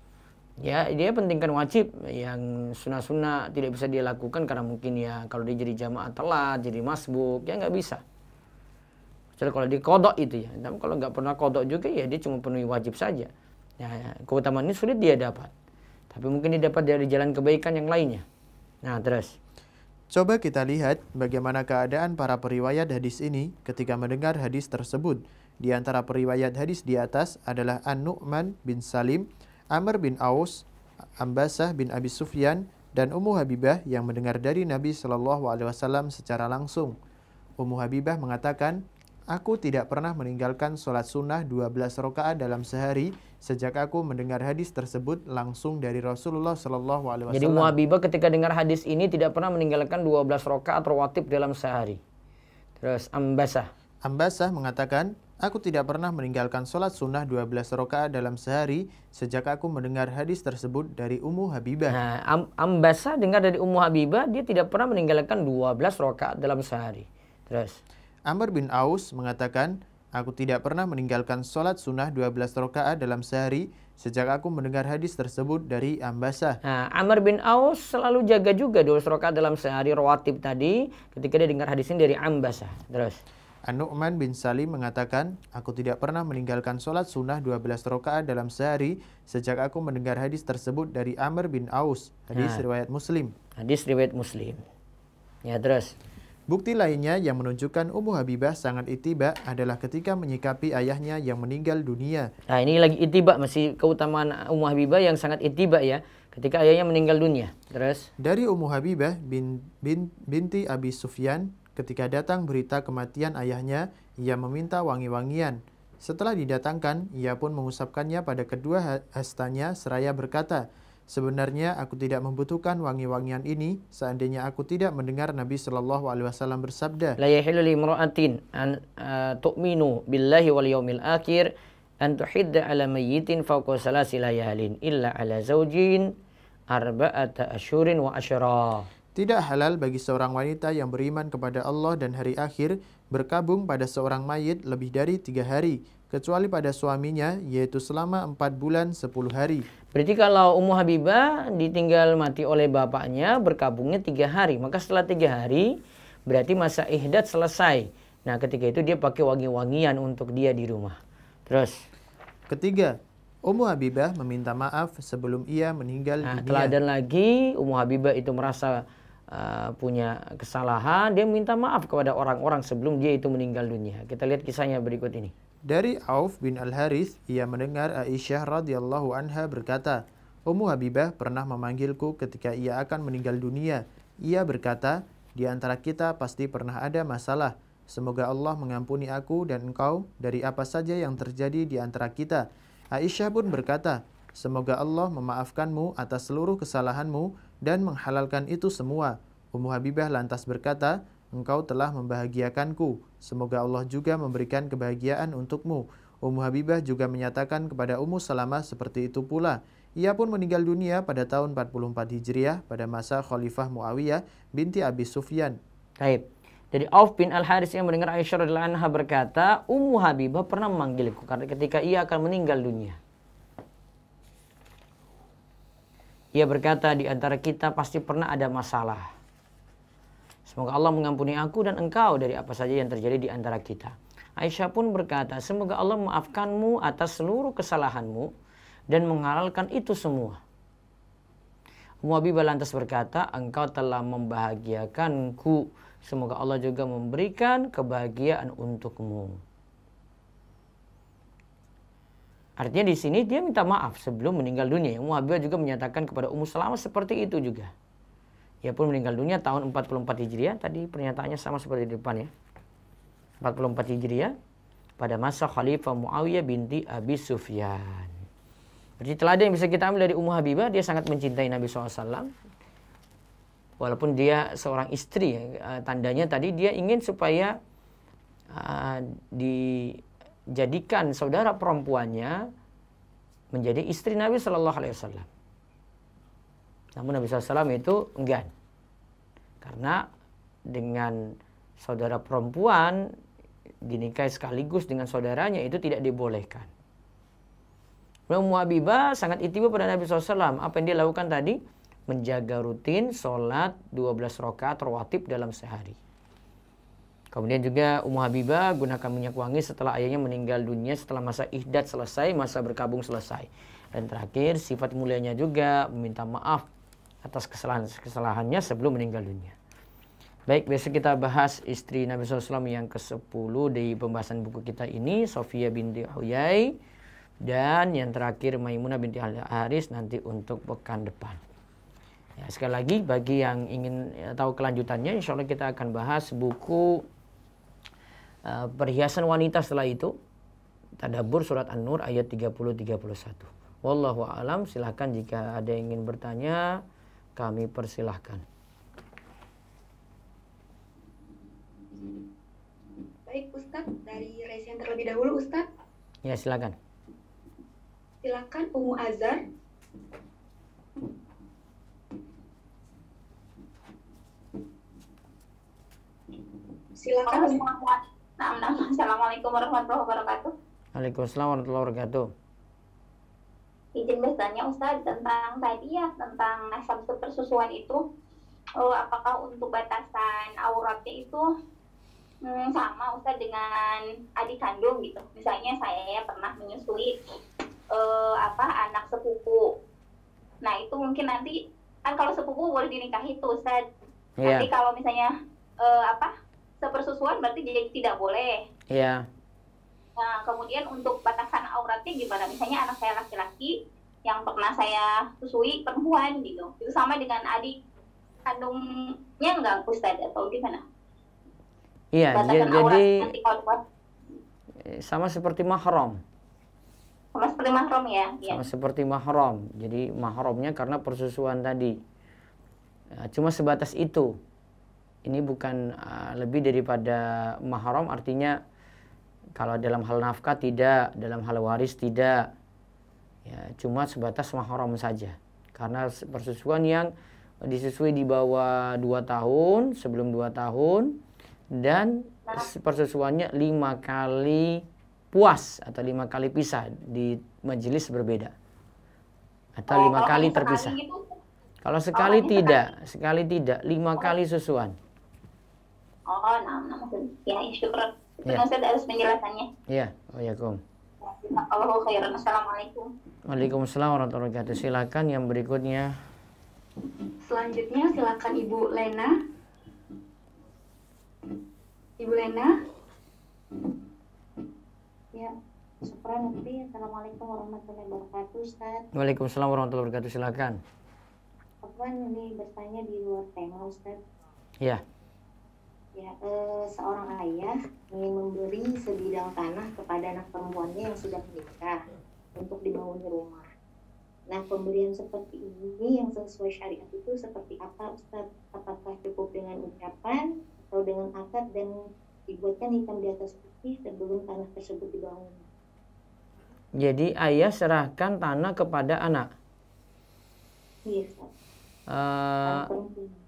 ya dia pentingkan wajib yang sunnah-sunnah tidak bisa dia lakukan karena mungkin ya kalau dia jadi jamaah telat jadi masbuk ya nggak bisa Jadi kalau dia kodok itu ya tapi kalau nggak pernah kodok juga ya dia cuma penuhi wajib saja ya, ya. keutamaan ini sulit dia dapat tapi mungkin dia dapat dari jalan kebaikan yang lainnya nah terus Coba kita lihat bagaimana keadaan para periwayat hadis ini ketika mendengar hadis tersebut. Di antara periwayat hadis di atas adalah An-Nu'man bin Salim Amr bin Aus, Ambasah bin Abi Sufyan, dan Ummu Habibah yang mendengar dari Nabi Shallallahu Alaihi Wasallam secara langsung. Ummu Habibah mengatakan, Aku tidak pernah meninggalkan sholat sunnah 12 rakaat dalam sehari sejak aku mendengar hadis tersebut langsung dari Rasulullah Shallallahu Alaihi Wasallam. Jadi Ummu Habibah ketika dengar hadis ini tidak pernah meninggalkan 12 rakaat rawatib dalam sehari. Terus Ambasah. Ambasah mengatakan, Aku tidak pernah meninggalkan sholat sunnah 12 rakaat dalam sehari sejak aku mendengar hadis tersebut dari Ummu Habibah. Nah, Am Ambasa dengar dari Ummu Habibah, dia tidak pernah meninggalkan 12 rakaat dalam sehari. Terus. Amr bin Aus mengatakan, Aku tidak pernah meninggalkan sholat sunnah 12 rakaat dalam sehari sejak aku mendengar hadis tersebut dari Ambasa. Nah, Amr bin Aus selalu jaga juga 12 rakaat dalam sehari rawatib tadi ketika dia dengar hadis ini dari Ambasa. Terus. An-Nu'man bin Salim mengatakan, Aku tidak pernah meninggalkan sholat sunnah 12 rakaat dalam sehari sejak aku mendengar hadis tersebut dari Amr bin Aus. Hadis nah, riwayat Muslim. Hadis riwayat Muslim. Ya terus. Bukti lainnya yang menunjukkan Ummu Habibah sangat itiba adalah ketika menyikapi ayahnya yang meninggal dunia. Nah ini lagi itiba, masih keutamaan Ummu Habibah yang sangat itiba ya ketika ayahnya meninggal dunia. Terus? Dari Ummu Habibah bin, bin, binti Abi Sufyan Ketika datang berita kematian ayahnya, ia meminta wangi-wangian. Setelah didatangkan, ia pun mengusapkannya pada kedua hastanya seraya berkata, Sebenarnya aku tidak membutuhkan wangi-wangian ini seandainya aku tidak mendengar Nabi Shallallahu alaihi wasallam bersabda, "La yahillu limra'atin an tu'minu billahi wal yawmil akhir an tuhidda ala mayyitin fawqa salasi layalin illa ala zawjin arba'ata asyurin wa asyara." Tidak halal bagi seorang wanita yang beriman kepada Allah dan hari akhir berkabung pada seorang mayit lebih dari tiga hari, kecuali pada suaminya, yaitu selama empat bulan sepuluh hari. Berarti kalau Ummu Habibah ditinggal mati oleh bapaknya, berkabungnya tiga hari. Maka setelah tiga hari, berarti masa ihdat selesai. Nah ketika itu dia pakai wangi-wangian untuk dia di rumah. Terus. Ketiga, Ummu Habibah meminta maaf sebelum ia meninggal nah, dunia. Teladan lagi, Ummu Habibah itu merasa Eh, punya kesalahan, dia minta maaf kepada orang-orang sebelum dia itu meninggal dunia. Kita lihat kisahnya berikut ini. Dari Auf bin Al-Harith, ia mendengar Aisyah radhiyallahu anha berkata, Ummu Habibah pernah memanggilku ketika ia akan meninggal dunia. Ia berkata, di antara kita pasti pernah ada masalah. Semoga Allah mengampuni aku dan engkau dari apa saja yang terjadi di antara kita. Aisyah pun berkata, Semoga Allah memaafkanmu atas seluruh kesalahanmu dan menghalalkan itu semua. Ummu Habibah lantas berkata, Engkau telah membahagiakanku. Semoga Allah juga memberikan kebahagiaan untukmu. Ummu Habibah juga menyatakan kepada Ummu Salamah seperti itu pula. Ia pun meninggal dunia pada tahun 44 Hijriah pada masa Khalifah Muawiyah binti Abi Sufyan. Baik. Jadi Auf bin Al Haris yang mendengar Aisyah radhiyallahu anha berkata, Ummu Habibah pernah memanggilku karena ketika ia akan meninggal dunia. Ia berkata di antara kita pasti pernah ada masalah. Semoga Allah mengampuni aku dan engkau dari apa saja yang terjadi di antara kita. Aisyah pun berkata, semoga Allah memaafkanmu atas seluruh kesalahanmu dan menghalalkan itu semua. Ummu berkata, engkau telah membahagiakanku. Semoga Allah juga memberikan kebahagiaan untukmu. Artinya di sini dia minta maaf sebelum meninggal dunia. Muawiyah juga menyatakan kepada Ummu Salamah seperti itu juga. Ia pun meninggal dunia tahun 44 Hijriah. Tadi pernyataannya sama seperti di depan ya. 44 Hijriah pada masa Khalifah Muawiyah binti Abi Sufyan. Jadi teladan yang bisa kita ambil dari Ummu Habibah, dia sangat mencintai Nabi SAW. Walaupun dia seorang istri, eh, tandanya tadi dia ingin supaya uh, di jadikan saudara perempuannya menjadi istri Nabi Shallallahu Alaihi Wasallam. Namun Nabi SAW itu enggan. Karena dengan saudara perempuan dinikahi sekaligus dengan saudaranya itu tidak dibolehkan. Ummu Habibah sangat itibar pada Nabi SAW. Apa yang dia lakukan tadi? Menjaga rutin sholat 12 rakaat rawatib dalam sehari. Kemudian juga Ummu Habibah gunakan minyak wangi setelah ayahnya meninggal dunia setelah masa ihdad selesai, masa berkabung selesai. Dan terakhir sifat mulianya juga meminta maaf atas kesalahan-kesalahannya sebelum meninggal dunia. Baik, besok kita bahas istri Nabi SAW yang ke-10 di pembahasan buku kita ini, Sofia binti Huyai. Dan yang terakhir Maimunah binti Haris nanti untuk pekan depan. Ya, sekali lagi bagi yang ingin eh, tahu kelanjutannya, insya Allah kita akan bahas buku Eh, perhiasan wanita setelah itu tadabur surat An-Nur ayat 30 31. Wallahu alam silahkan jika ada yang ingin bertanya kami persilahkan. Baik Ustadz, dari Resian terlebih dahulu Ustadz. Ya silakan. Silakan Umu Azhar. Silakan Umu Assalamualaikum warahmatullahi wabarakatuh. Waalaikumsalam warahmatullahi wabarakatuh. Izin bertanya Ustaz tentang tadi ya tentang nasab persusuan itu oh, apakah untuk batasan auratnya itu hmm, sama Ustaz dengan adik kandung gitu. Misalnya saya pernah menyusui eh, apa anak sepupu. Nah, itu mungkin nanti kan kalau sepupu boleh dinikahi tuh Ustaz. Yeah. Nanti kalau misalnya eh, apa sepersusuan berarti jadi tidak boleh. Iya. Yeah. Nah, kemudian untuk batasan auratnya gimana? Misalnya anak saya laki-laki yang pernah saya susui perempuan gitu. Itu sama dengan adik kandungnya enggak Ustaz atau gimana? Iya, batasan jadi, aurat Sama seperti mahram. Sama seperti mahram ya? Sama iya. Sama seperti mahram. Jadi mahramnya karena persusuan tadi. Nah, cuma sebatas itu ini bukan uh, lebih daripada mahram artinya kalau dalam hal nafkah tidak, dalam hal waris tidak. Ya, cuma sebatas mahram saja. Karena persesuaian yang disesuai di bawah 2 tahun, sebelum 2 tahun dan persusuannya lima kali puas atau lima kali pisah di majelis berbeda atau oh, lima oh, kali terpisah. Gitu? kalau sekali oh, tidak, sekali tidak, lima kali susuan. Oh, nah, nah ya, syukur. Ya. kasih harus penjelasannya. Iya, waalaikumsalam. Assalamualaikum. Waalaikumsalam warahmatullahi wabarakatuh. Silakan yang berikutnya. Selanjutnya silakan Ibu Lena. Ibu Lena. Ya. Syukran Assalamualaikum warahmatullahi wabarakatuh Ustaz. Waalaikumsalam warahmatullahi wabarakatuh. Silakan. Apaan ini bertanya di luar tema Ustaz? Ya. Ya, e, seorang ayah ingin memberi sebidang tanah kepada anak perempuannya yang sudah menikah untuk dibangun rumah. Nah, pemberian seperti ini yang sesuai syariat itu seperti apa, Ustaz? Apakah cukup dengan ucapan atau dengan akad dan dibuatkan hitam di atas putih sebelum tanah tersebut dibangun? Jadi ayah serahkan tanah kepada anak. Iya, Ustaz. Uh,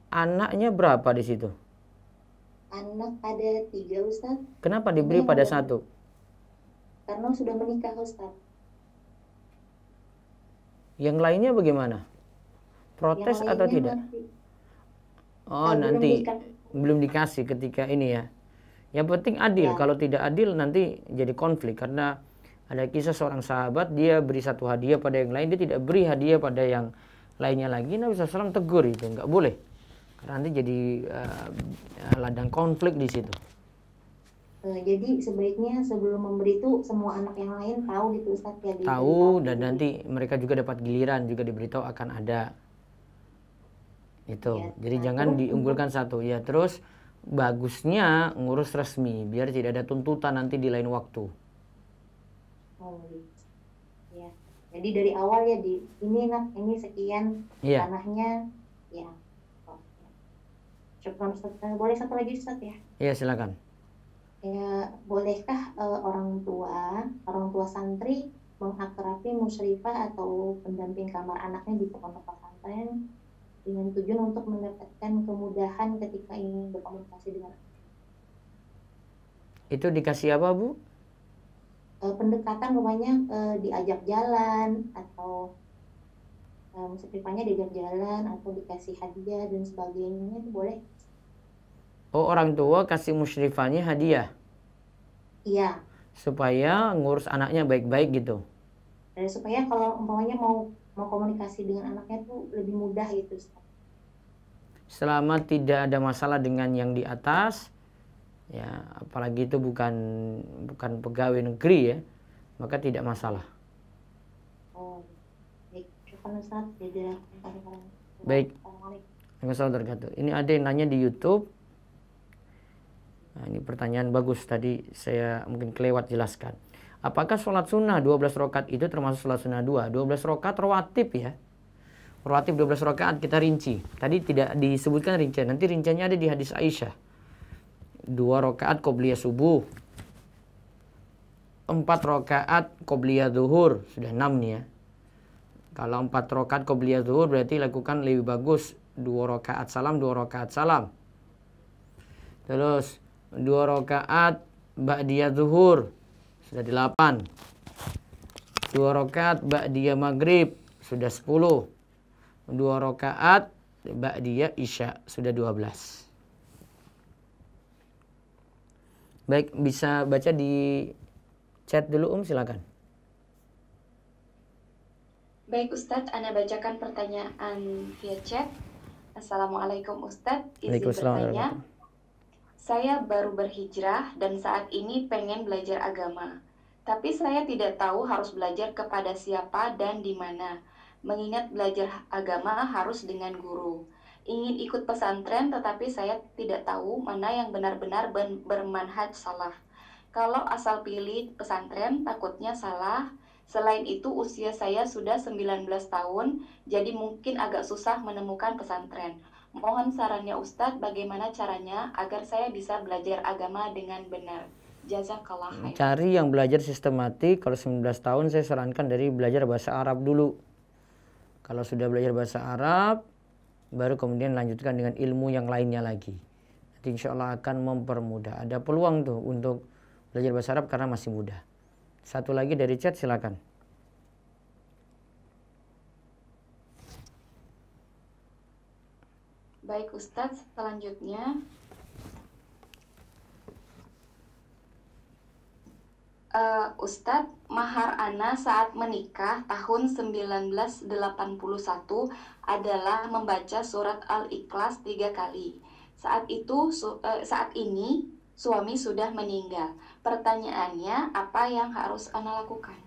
anaknya berapa di situ? anak ada tiga Ustaz. Kenapa diberi iya, pada ada, satu? Karena sudah menikah Ustaz. Yang lainnya bagaimana? Protes lainnya atau tidak? Nanti. Oh nanti belum, belum dikasih ketika ini ya. Yang penting adil. Ya. Kalau tidak adil nanti jadi konflik karena ada kisah seorang sahabat dia beri satu hadiah pada yang lain dia tidak beri hadiah pada yang lainnya lagi Nabi SAW tegur itu nggak boleh nanti jadi uh, ladang konflik di situ eh, jadi sebaiknya sebelum memberi itu semua anak yang lain tahu gitu Ustaz ya tahu dan nanti mereka juga dapat giliran juga diberitahu akan ada itu ya, jadi nah, jangan diunggulkan satu ya terus bagusnya ngurus resmi biar tidak ada tuntutan nanti di lain waktu oh, ya jadi dari awal ya di ini nak ini sekian ya. tanahnya ya syukron boleh satu lagi Ustaz ya? Iya silakan. Ya, bolehkah uh, orang tua, orang tua santri mengakrabi musyrifah atau pendamping kamar anaknya di pondok pesantren dengan tujuan untuk mendapatkan kemudahan ketika ingin berkomunikasi dengan itu dikasih apa bu? uh, pendekatan rumahnya uh, eh, diajak jalan atau e, musyrifahnya diajak jalan atau dikasih hadiah dan sebagainya itu boleh Oh orang tua kasih musyrifahnya hadiah. Iya. Supaya ngurus anaknya baik-baik gitu. Dan eh, supaya kalau umpamanya mau mau komunikasi dengan anaknya tuh lebih mudah gitu. Selama tidak ada masalah dengan yang di atas, ya apalagi itu bukan bukan pegawai negeri ya, maka tidak masalah. Oh, baik. Baik. Ini ada yang nanya di YouTube Nah, ini pertanyaan bagus tadi saya mungkin kelewat jelaskan. Apakah sholat sunnah 12 rokat itu termasuk sholat sunnah 2? 12 rokat rawatib ya. Rawatib 12 rokat kita rinci. Tadi tidak disebutkan rincian. Nanti rinciannya ada di hadis Aisyah. 2 rokat qobliyah subuh. 4 rokat qobliyah zuhur. Sudah 6 nih ya. Kalau 4 rokat qobliyah zuhur berarti lakukan lebih bagus 2 rokat salam, 2 rokat salam. Terus dua rakaat ba'diyah zuhur sudah delapan dua rakaat ba'diyah maghrib sudah sepuluh dua rakaat ba'diyah isya sudah dua belas baik bisa baca di chat dulu um silakan Baik Ustadz, Anda bacakan pertanyaan via chat. Assalamualaikum Ustadz, izin bertanya. Saya baru berhijrah dan saat ini pengen belajar agama. Tapi saya tidak tahu harus belajar kepada siapa dan di mana. Mengingat belajar agama harus dengan guru. Ingin ikut pesantren tetapi saya tidak tahu mana yang benar-benar bermanhaj salaf. Kalau asal pilih pesantren takutnya salah. Selain itu usia saya sudah 19 tahun, jadi mungkin agak susah menemukan pesantren Mohon sarannya Ustadz bagaimana caranya agar saya bisa belajar agama dengan benar. Jazakallah khair. Cari yang belajar sistematik. Kalau 19 tahun saya sarankan dari belajar bahasa Arab dulu. Kalau sudah belajar bahasa Arab, baru kemudian lanjutkan dengan ilmu yang lainnya lagi. Nanti insya Allah akan mempermudah. Ada peluang tuh untuk belajar bahasa Arab karena masih muda. Satu lagi dari chat silakan. Baik Ustadz, selanjutnya uh, Ustadz, mahar Ana saat menikah tahun 1981 adalah membaca surat Al-Ikhlas tiga kali. Saat itu, uh, saat ini suami sudah meninggal. Pertanyaannya, apa yang harus Ana lakukan?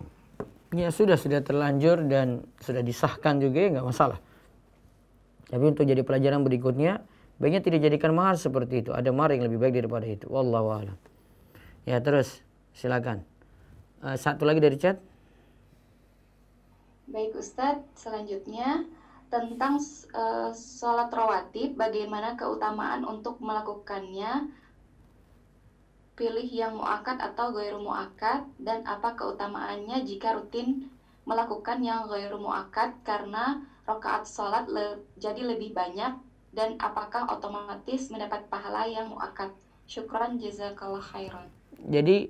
Ya sudah, sudah terlanjur dan sudah disahkan juga ya nggak masalah. Tapi untuk jadi pelajaran berikutnya, baiknya tidak jadikan mahar seperti itu. Ada mahar yang lebih baik daripada itu. Wallahu a'lam. Ya, terus silakan. Eh, satu lagi dari chat. Baik Ustadz, selanjutnya tentang uh, sholat rawatib, bagaimana keutamaan untuk melakukannya, pilih yang muakat atau gairu muakat, dan apa keutamaannya jika rutin melakukan yang gairu muakat karena rokaat sholat le jadi lebih banyak dan apakah otomatis mendapat pahala yang muakat? Syukran jazakallah khairan. Jadi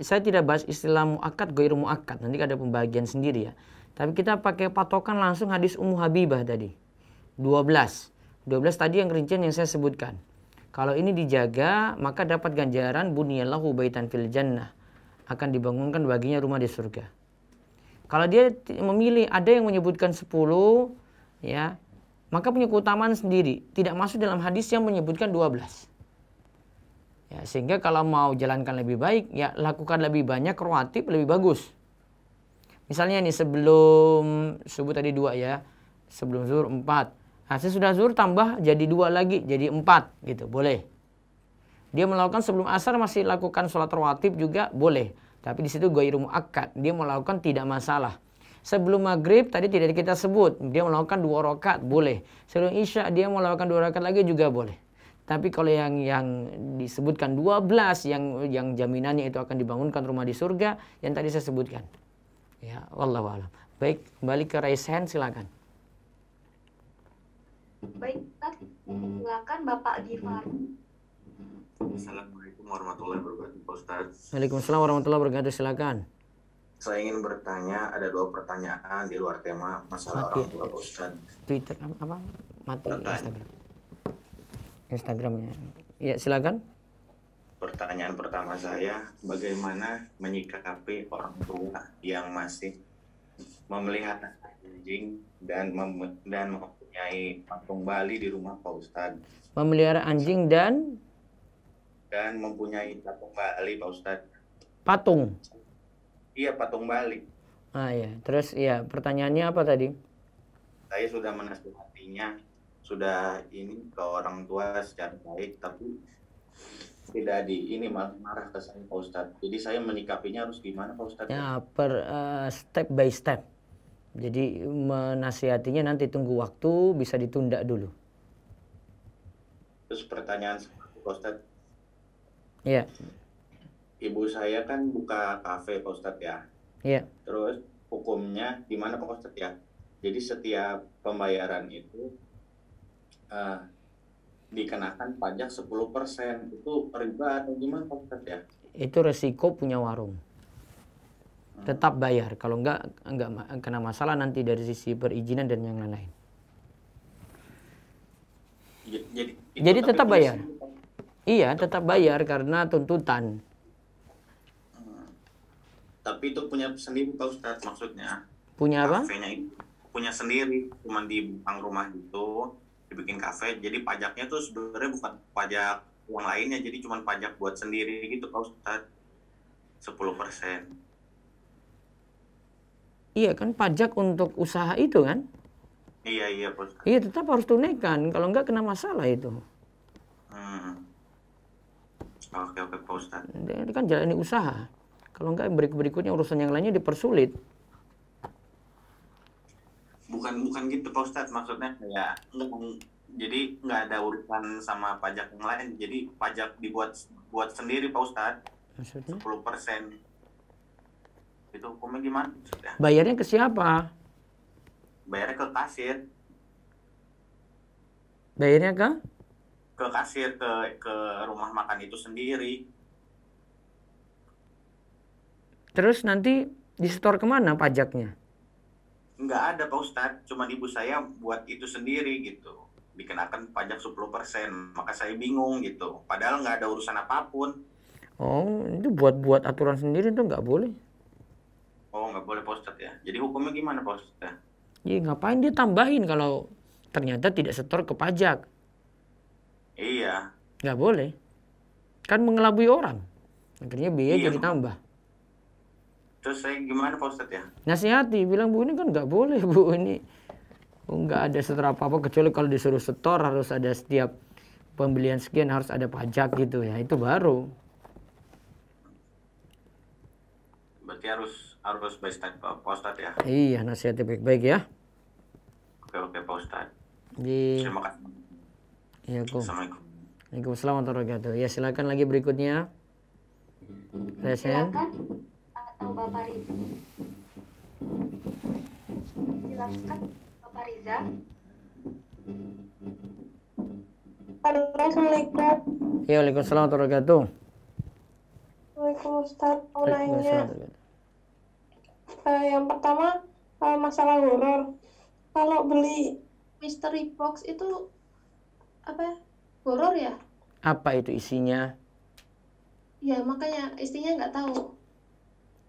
saya tidak bahas istilah muakat, goir muakat. Nanti ada pembagian sendiri ya. Tapi kita pakai patokan langsung hadis Ummu Habibah tadi. 12. 12 tadi yang rincian yang saya sebutkan. Kalau ini dijaga, maka dapat ganjaran buniyallahu baitan fil jannah. Akan dibangunkan baginya rumah di surga. Kalau dia memilih ada yang menyebutkan 10 ya, maka punya keutamaan sendiri, tidak masuk dalam hadis yang menyebutkan 12. Ya, sehingga kalau mau jalankan lebih baik, ya lakukan lebih banyak ruatib lebih bagus. Misalnya nih sebelum subuh tadi dua ya, sebelum zuhur empat. Nah, sudah zuhur tambah jadi dua lagi, jadi empat gitu, boleh. Dia melakukan sebelum asar masih lakukan sholat rawatib juga boleh. Tapi di situ ghairu muakkad, dia melakukan tidak masalah. Sebelum maghrib tadi tidak kita sebut, dia melakukan dua rakaat boleh. Sebelum isya dia melakukan dua rakaat lagi juga boleh. Tapi kalau yang yang disebutkan 12 yang yang jaminannya itu akan dibangunkan rumah di surga yang tadi saya sebutkan. Ya, wallahu alam. Baik, kembali ke raise hand silakan. Baik, Ustaz. Silakan Bapak Gifar. Assalamualaikum warahmatullahi wabarakatuh Pak Ustaz Waalaikumsalam warahmatullahi wabarakatuh silakan saya ingin bertanya ada dua pertanyaan di luar tema masalah Mati. orang tua Pak Ustaz Twitter apa mati Pertanya. Instagram Instagramnya ya silakan pertanyaan pertama saya bagaimana menyikapi orang tua yang masih memelihara anjing dan dan mempunyai patung Bali di rumah Pak Ustaz. Memelihara anjing dan dan mempunyai patung Bali Pak Ustad. Patung? Iya patung Bali. Ah iya, terus iya pertanyaannya apa tadi? Saya sudah menasihatinya, sudah ini ke orang tua secara baik, tapi tidak di ini malah marah ke saya Pak Ustad. Jadi saya menikapinya harus gimana Pak Ustad? Ya per uh, step by step. Jadi menasihatinya nanti tunggu waktu bisa ditunda dulu. Terus pertanyaan Pak Ustadz, Iya. Yeah. Ibu saya kan buka kafe Pak Ustadz ya. Iya. Yeah. Terus hukumnya di mana, Pak Ustadz ya? Jadi setiap pembayaran itu uh, dikenakan pajak 10% itu riba atau gimana Pak Ustadz ya? Itu resiko punya warung hmm. tetap bayar kalau enggak enggak kena masalah nanti dari sisi perizinan dan yang lain-lain jadi, jadi tetap bayar Iya, tetap bayar karena tuntutan. Tapi itu punya sendiri Pak Ustadz maksudnya. Punya apa? Kafenya itu punya sendiri, cuma di bang rumah itu dibikin kafe. Jadi pajaknya tuh sebenarnya bukan pajak uang lainnya, jadi cuma pajak buat sendiri gitu Pak Ustadz. 10 persen. Iya kan pajak untuk usaha itu kan? Iya iya Pak Ustadz. Iya tetap harus tunaikan, kalau enggak kena masalah itu. Hmm. Oke oke Pak Ustadz. Ini kan jalani usaha. Kalau enggak berikut berikutnya urusan yang lainnya dipersulit. Bukan bukan gitu Pak Ustadz maksudnya ya jadi nggak ada urusan sama pajak yang lain jadi pajak dibuat buat sendiri Pak Ustadz. Maksudnya? 10 persen itu hukumnya gimana? Bayarnya ke siapa? Bayarnya ke kasir. Bayarnya ke? ke kasir ke ke rumah makan itu sendiri terus nanti disetor kemana pajaknya nggak ada pak ustad cuma ibu saya buat itu sendiri gitu dikenakan pajak 10% maka saya bingung gitu padahal nggak ada urusan apapun oh itu buat buat aturan sendiri itu nggak boleh oh nggak boleh pak ustadz ya jadi hukumnya gimana pak ustadz ya? ya ngapain dia tambahin kalau ternyata tidak setor ke pajak Iya. Gak boleh. Kan mengelabui orang. Akhirnya biaya iya. jadi tambah. Terus saya gimana Pak Ustadz ya? Nasihati, bilang Bu ini kan gak boleh Bu ini. Nggak ada setor apa-apa kecuali kalau disuruh setor harus ada setiap pembelian sekian harus ada pajak gitu ya. Itu baru. Berarti harus harus baik baik Ustadz ya? Iya, nasihati baik-baik ya. Oke, oke Pak Ustadz. Iya. Terima kasih. Ya, Assalamualaikum. Waalaikumsalam warahmatullahi wabarakatuh. Ya, silakan lagi berikutnya. Saya silakan atau Bapak Riza. Silakan Bapak Riza. Assalamualaikum. Ya, Waalaikumsalam warahmatullahi wabarakatuh. Waalaikumsalam. Mau Uh, eh, yang pertama uh, masalah horor. Kalau beli mystery box itu apa horor ya apa itu isinya ya makanya istrinya nggak tahu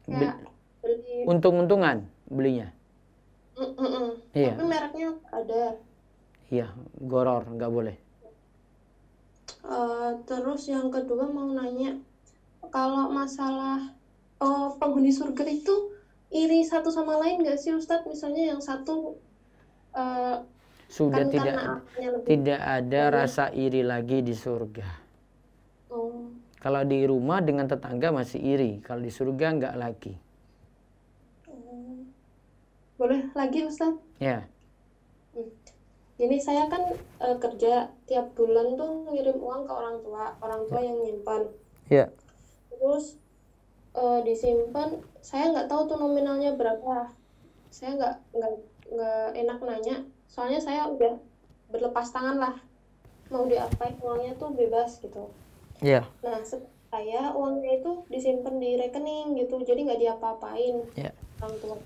Be beli untung-untungan belinya mm -mm. iya tapi mereknya ada iya goror nggak boleh uh, terus yang kedua mau nanya kalau masalah oh, penghuni surga itu iri satu sama lain nggak sih Ustadz misalnya yang satu uh, sudah kan tidak tidak ada lebih. rasa iri lagi di surga. Oh. Kalau di rumah dengan tetangga masih iri, kalau di surga enggak lagi. Oh. Boleh lagi Ustaz? Ya. Hmm. ini saya kan e, kerja tiap bulan tuh ngirim uang ke orang tua, orang tua ya. yang nyimpan. Ya. Terus e, disimpan, saya nggak tahu tuh nominalnya berapa. Saya nggak nggak nggak enak nanya soalnya saya udah berlepas tangan lah mau diapain uangnya tuh bebas gitu iya yeah. nah saya uangnya itu disimpan di rekening gitu jadi nggak diapa-apain yeah. orang tua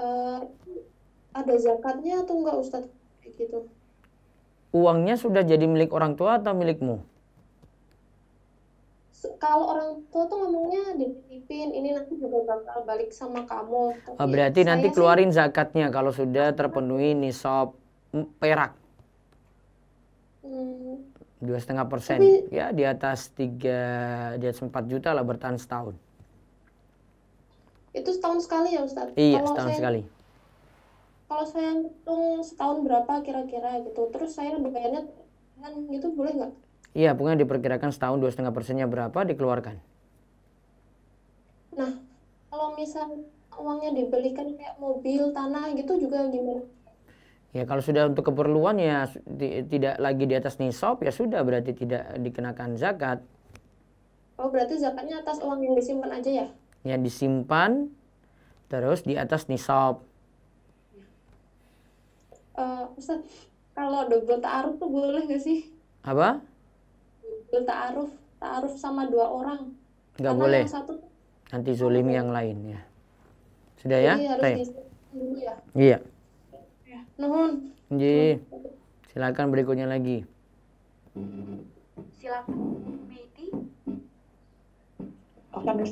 uh, ada zakatnya atau nggak Ustadz gitu uangnya sudah jadi milik orang tua atau milikmu kalau orang tua tuh ngomongnya dititipin ini nanti juga bakal balik sama kamu Tapi oh, berarti nanti keluarin sih, zakatnya kalau sudah terpenuhi nisab mm, perak hmm. dua setengah persen ya di atas tiga di atas empat juta lah bertahan setahun itu setahun sekali ya Ustadz? iya kalau setahun saya, sekali kalau saya hitung setahun berapa kira-kira gitu terus saya bayarnya kan itu boleh nggak Iya, bunga diperkirakan setahun dua setengah persennya berapa dikeluarkan? Nah, kalau misal uangnya dibelikan kayak mobil, tanah gitu juga gimana? Ya kalau sudah untuk keperluan ya tidak lagi di atas nisab ya sudah berarti tidak dikenakan zakat. Oh berarti zakatnya atas uang yang disimpan aja ya? Ya disimpan terus di atas nisab. Uh, Ustaz, kalau double ta'aruf tuh boleh nggak sih? Apa? ta'aruf ta'aruf sama dua orang nggak boleh yang satu nanti zulim yang lain ya sudah ya iya ya iya, iya. nuhun Ji. Iya. silakan berikutnya lagi silakan Medi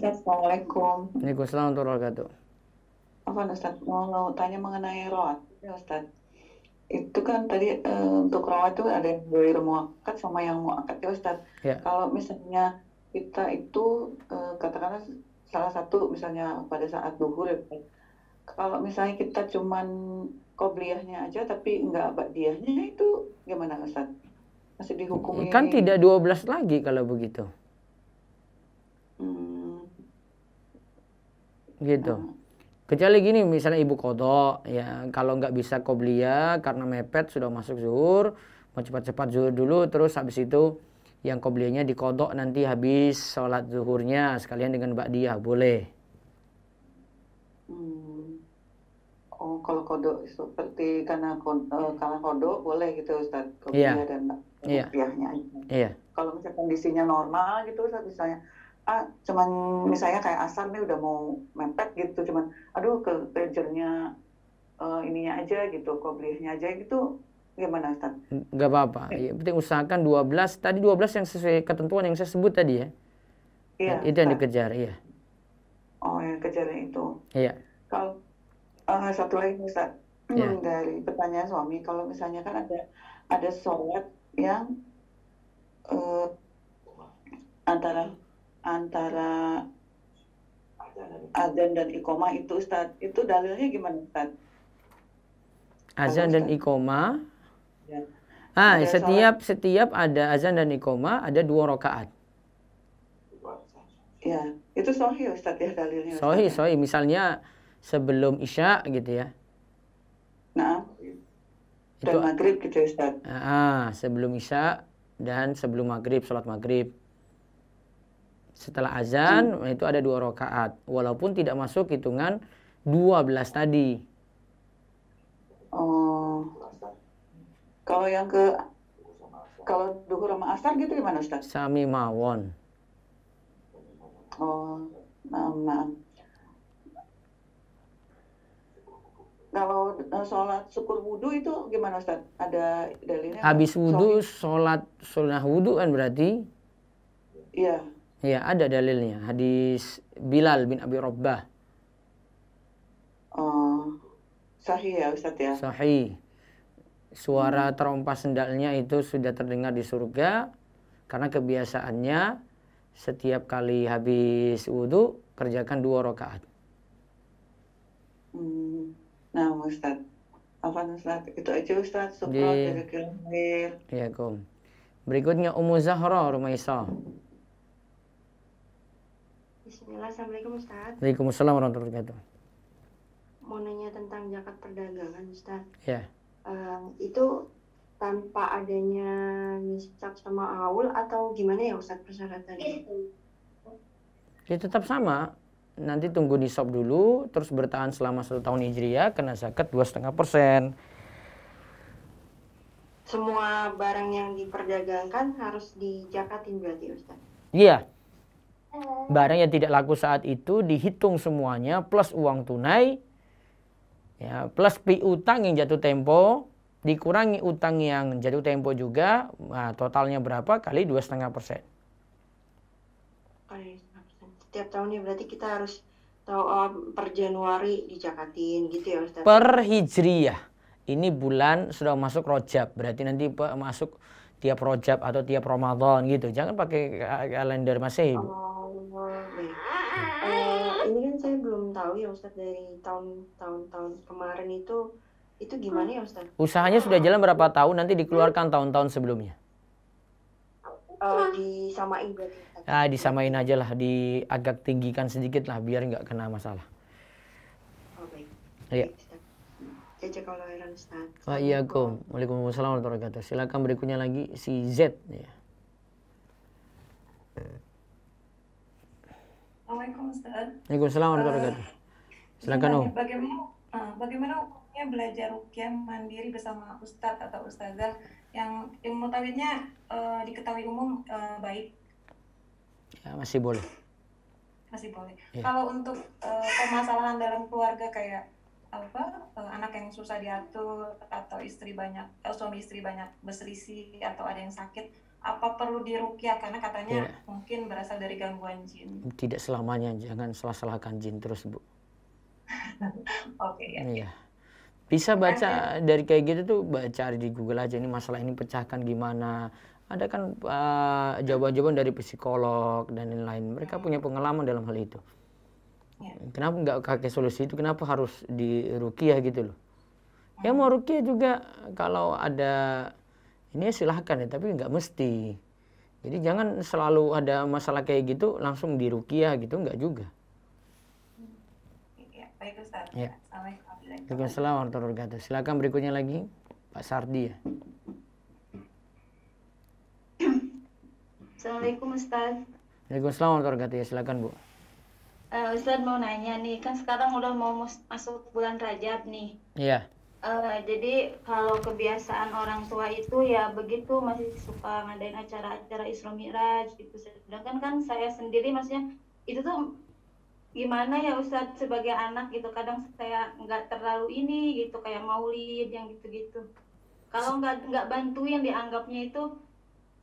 Assalamualaikum Waalaikumsalam warahmatullahi wabarakatuh Apa Ustaz mau tanya mengenai roh Ustaz itu kan tadi uh, untuk rawat itu ada yang dari rumah akad sama yang mau akad ya Ustaz. Yeah. Kalau misalnya kita itu uh, katakanlah salah satu misalnya pada saat duhur ya, kalau misalnya kita cuman kobliyahnya aja tapi nggak abadiyahnya itu gimana Ustaz? Masih dihukumi? Kan tidak 12 lagi kalau begitu. Hmm. Gitu. Hmm kecuali gini misalnya ibu kodok ya kalau nggak bisa koblia ya, karena mepet sudah masuk zuhur mau cepat-cepat zuhur dulu terus habis itu yang koblianya dikodok nanti habis sholat zuhurnya sekalian dengan mbak dia boleh hmm. oh kalau kodok seperti karena kodok, eh, hmm. karena kodok boleh gitu Ustaz koblia iya. ya yeah. dan bakdiahnya yeah. iya yeah. Iya. kalau misalnya kondisinya normal gitu Ustaz misalnya ah cuman misalnya kayak asam nih udah mau mepet gitu cuman aduh ke pagernya uh, eh, ininya aja gitu koblihnya aja gitu gimana Ustaz? Gak apa-apa. Ya, penting usahakan 12. Tadi 12 yang sesuai ketentuan yang saya sebut tadi ya. Iya. Nah, itu yang dikejar, iya. Oh, yang kejar itu. Iya. Kalau uh, satu lagi Ustaz, hmm, ya. dari pertanyaan suami, kalau misalnya kan ada ada sholat yang uh, antara antara azan dan ikoma itu Ustaz itu dalilnya gimana Ustaz? Azan dan ikoma? ya. Ah, ada setiap salat. setiap ada azan dan ikoma ada dua rakaat. Ya, itu sohi Ustaz ya dalilnya. Ustaz. Sohi, sohi. Misalnya sebelum isya gitu ya. Nah, dan itu, maghrib gitu ya, Ustaz. Ah, sebelum isya dan sebelum maghrib, sholat maghrib setelah azan itu ada dua rakaat walaupun tidak masuk hitungan 12 tadi. Oh. Kalau yang ke kalau duhur sama asar gitu gimana Ustaz? Sami mawon. Oh, nama. Kalau eh, sholat syukur wudhu itu gimana Ustaz? Ada dalilnya? Habis wudhu, sholat, sunah wudhu kan berarti? Iya. Iya, ada dalilnya. Hadis Bilal bin Abi Rabbah. Oh, sahih ya Ustaz ya? Sahih. Suara hmm. terompas sendalnya itu sudah terdengar di surga karena kebiasaannya setiap kali habis wudhu kerjakan dua rakaat. Hmm. Nah, Ustaz. Apa Ustaz? Itu aja Ustaz. Subhanallah. di... Iya, iya Berikutnya Ummu Zahra Rumaisah. Bismillah, Assalamualaikum Ustaz. Waalaikumsalam warahmatullahi wabarakatuh. Mau nanya tentang zakat perdagangan Ustaz. Ya. Yeah. Uh, itu tanpa adanya nisab sama awal atau gimana ya Ustaz persyaratannya? Ya tetap sama. Nanti tunggu nisab dulu, terus bertahan selama satu tahun hijriah, kena zakat dua setengah persen. Semua barang yang diperdagangkan harus dijakatin berarti Ustaz? Iya barang yang tidak laku saat itu dihitung semuanya plus uang tunai ya plus piutang yang jatuh tempo dikurangi utang yang jatuh tempo juga nah, totalnya berapa kali dua setengah persen oh, iya, setiap tahunnya berarti kita harus tahu oh, per Januari dicakatin gitu ya Ustaz per hijriyah ini bulan sudah masuk rojab berarti nanti masuk tiap rojab atau tiap Ramadan gitu jangan pakai kalender masehi oh tahu ya Ustadz dari tahun-tahun kemarin itu itu gimana ya Ustadz? Usahanya sudah ah. jalan berapa tahun nanti dikeluarkan tahun-tahun sebelumnya? Uh, disamain berarti. Ah, disamain aja lah, di agak tinggikan sedikit lah biar nggak kena masalah. Oh, baik. Iya. Waalaikumsalam warahmatullahi wabarakatuh. Silakan berikutnya lagi si Z ya. Assalamualaikum Ustaz. Waalaikumsalam warahmatullahi wabarakatuh. Eh, silakan Om. Bagaimana, ah, bagaimana hukumnya belajar rukyah mandiri bersama ustadz atau ustazah yang ilmu tawhidnya uh, eh, diketahui umum uh, baik? Ya, masih boleh. Masih boleh. Ya. Kalau untuk uh, permasalahan dalam keluarga kayak apa uh, anak yang susah diatur atau istri banyak uh, suami istri banyak berselisih atau ada yang sakit apa perlu dirukyah karena katanya ya. mungkin berasal dari gangguan jin tidak selamanya jangan salah salahkan jin terus bu (laughs) Oke okay, ya. Iya. Bisa baca okay. Nah, ya. dari kayak gitu tuh baca di Google aja ini masalah ini pecahkan gimana. Ada kan eh, jawaban-jawaban uh, dari psikolog dan lain-lain. Mereka hmm. punya pengalaman dalam hal itu. Yeah. Kenapa nggak kakek solusi itu? Kenapa harus di rukiah gitu loh? Ya, ya mau rukiah juga kalau ada ini ya silahkan ya, tapi nggak mesti. Jadi jangan selalu ada masalah kayak gitu langsung di rukiah gitu nggak juga. Baik Ustaz. Ya. Waalaikumsalam warahmatullahi wabarakatuh. Silakan berikutnya lagi Pak Sardi ya. Assalamualaikum Ustaz. Waalaikumsalam warahmatullahi wabarakatuh. Ya, silakan Bu. Uh, Ustaz mau nanya nih, kan sekarang udah mau masuk bulan Rajab nih. Iya. Uh, jadi kalau kebiasaan orang tua itu ya begitu masih suka ngadain acara-acara Isra Mi'raj gitu. Sedangkan kan saya sendiri maksudnya itu tuh gimana ya Ustadz sebagai anak gitu kadang saya nggak terlalu ini gitu kayak maulid yang gitu-gitu kalau nggak nggak yang dianggapnya itu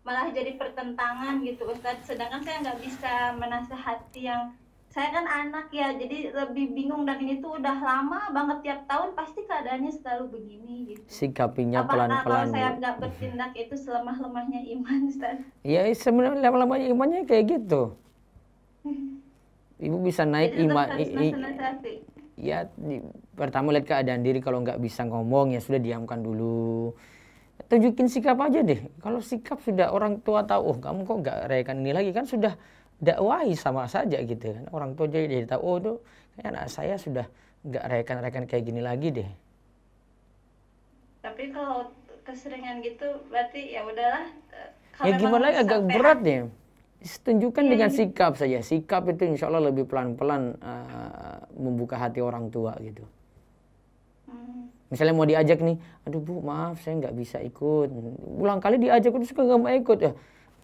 malah jadi pertentangan gitu Ustadz sedangkan saya nggak bisa menasehati yang saya kan anak ya jadi lebih bingung dan ini tuh udah lama banget tiap tahun pasti keadaannya selalu begini gitu sikapinya ah, pelan-pelan kalau saya nggak bertindak itu selemah-lemahnya iman Ustadz ya sebenarnya lemah-lemahnya imannya kayak gitu (laughs) ibu bisa naik iman ya di, pertama lihat keadaan diri kalau nggak bisa ngomong ya sudah diamkan dulu tunjukin sikap aja deh kalau sikap sudah orang tua tahu oh kamu kok nggak rayakan ini lagi kan sudah dakwahi sama saja gitu kan orang tua jadi, jadi tahu oh tuh kayak anak saya sudah nggak rayakan rayakan kayak gini lagi deh tapi kalau keseringan gitu berarti ya udahlah eh, ya gimana lagi agak berat deh tunjukkan ya, dengan ini. Iya. sikap saja sikap itu insya Allah lebih pelan-pelan uh, membuka hati orang tua gitu hmm. misalnya mau diajak nih aduh bu maaf saya nggak bisa ikut ulang kali diajak udah suka nggak mau ikut ya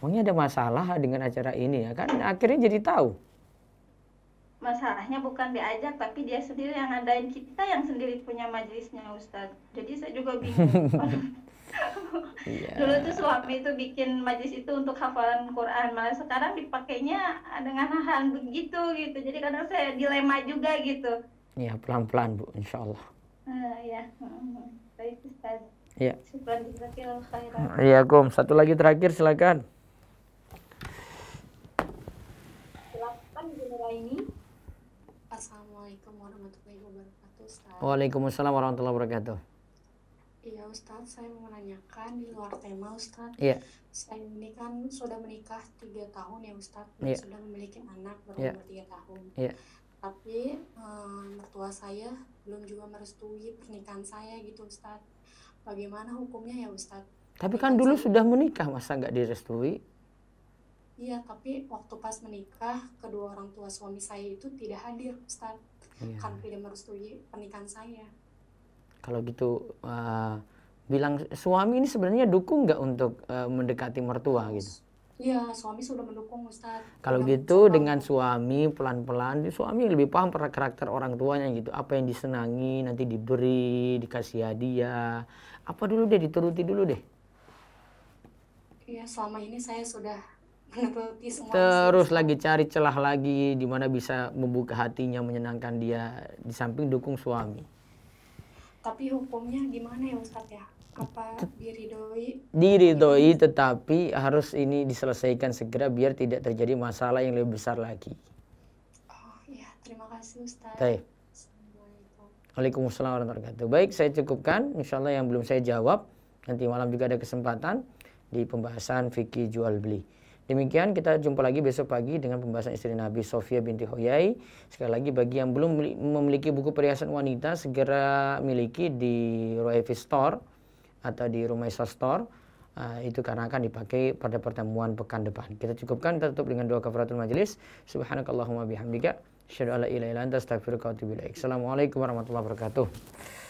pokoknya ada masalah dengan acara ini ya kan akhirnya jadi tahu masalahnya bukan diajak tapi dia sendiri yang ngadain kita yang sendiri punya majelisnya Ustadz jadi saya juga bingung (laughs) yeah. dulu tuh suami tuh bikin majlis itu untuk hafalan Quran malah sekarang dipakainya dengan hal-hal begitu gitu jadi kadang saya dilema juga gitu ya pelan-pelan bu insya Allah uh, ah, ya mm-hmm. baik Ustaz ya Iya, Gom. Ah, iya, Satu lagi terakhir, silakan. Silakan, ini. warahmatullahi wabarakatuh. Waalaikumsalam warahmatullahi wabarakatuh. Iya Ustadz, saya mau menanyakan di luar tema Ustadz. Iya. Saya ini kan sudah menikah tiga tahun ya Ustadz, iya. sudah memiliki anak berumur iya. tiga tahun. Iya. Tapi eh, mertua saya belum juga merestui pernikahan saya gitu Ustadz. Bagaimana hukumnya ya Ustadz? Tapi kan, kan dulu sudah menikah, masa nggak direstui? Iya, tapi waktu pas menikah, kedua orang tua suami saya itu tidak hadir Ustadz. Iya. Kan tidak merestui pernikahan saya kalau gitu uh, bilang suami ini sebenarnya dukung nggak untuk uh, mendekati mertua gitu? Iya, suami sudah mendukung Ustaz. Kalau gitu dengan suami pelan-pelan, suami lebih paham karakter orang tuanya gitu. Apa yang disenangi, nanti diberi, dikasih hadiah. Apa dulu deh, dituruti dulu deh. Iya, selama ini saya sudah (laughs) menuruti semua. Terus lagi cari celah lagi di mana bisa membuka hatinya, menyenangkan dia. Di samping dukung suami tapi hukumnya gimana ya Ustadz ya apa diridoi diridoi tetapi harus ini diselesaikan segera biar tidak terjadi masalah yang lebih besar lagi oh iya terima kasih Ustadz Baik. Waalaikumsalam warahmatullahi wabarakatuh. Baik, saya cukupkan. Insya Allah yang belum saya jawab, nanti malam juga ada kesempatan di pembahasan fikih jual beli. Demikian kita jumpa lagi besok pagi dengan pembahasan istri Nabi Sofia binti Hoyai. Sekali lagi bagi yang belum memiliki buku perhiasan wanita segera miliki di Roevi Store atau di Rumah Rumaisa Store. Uh, itu karena akan dipakai pada pertemuan pekan depan. Kita cukupkan, kita tutup dengan doa kafaratul majelis. Subhanakallahumma bihamdika. Asyhadu an la ilaha illa anta astaghfiruka wa Assalamualaikum warahmatullahi wabarakatuh.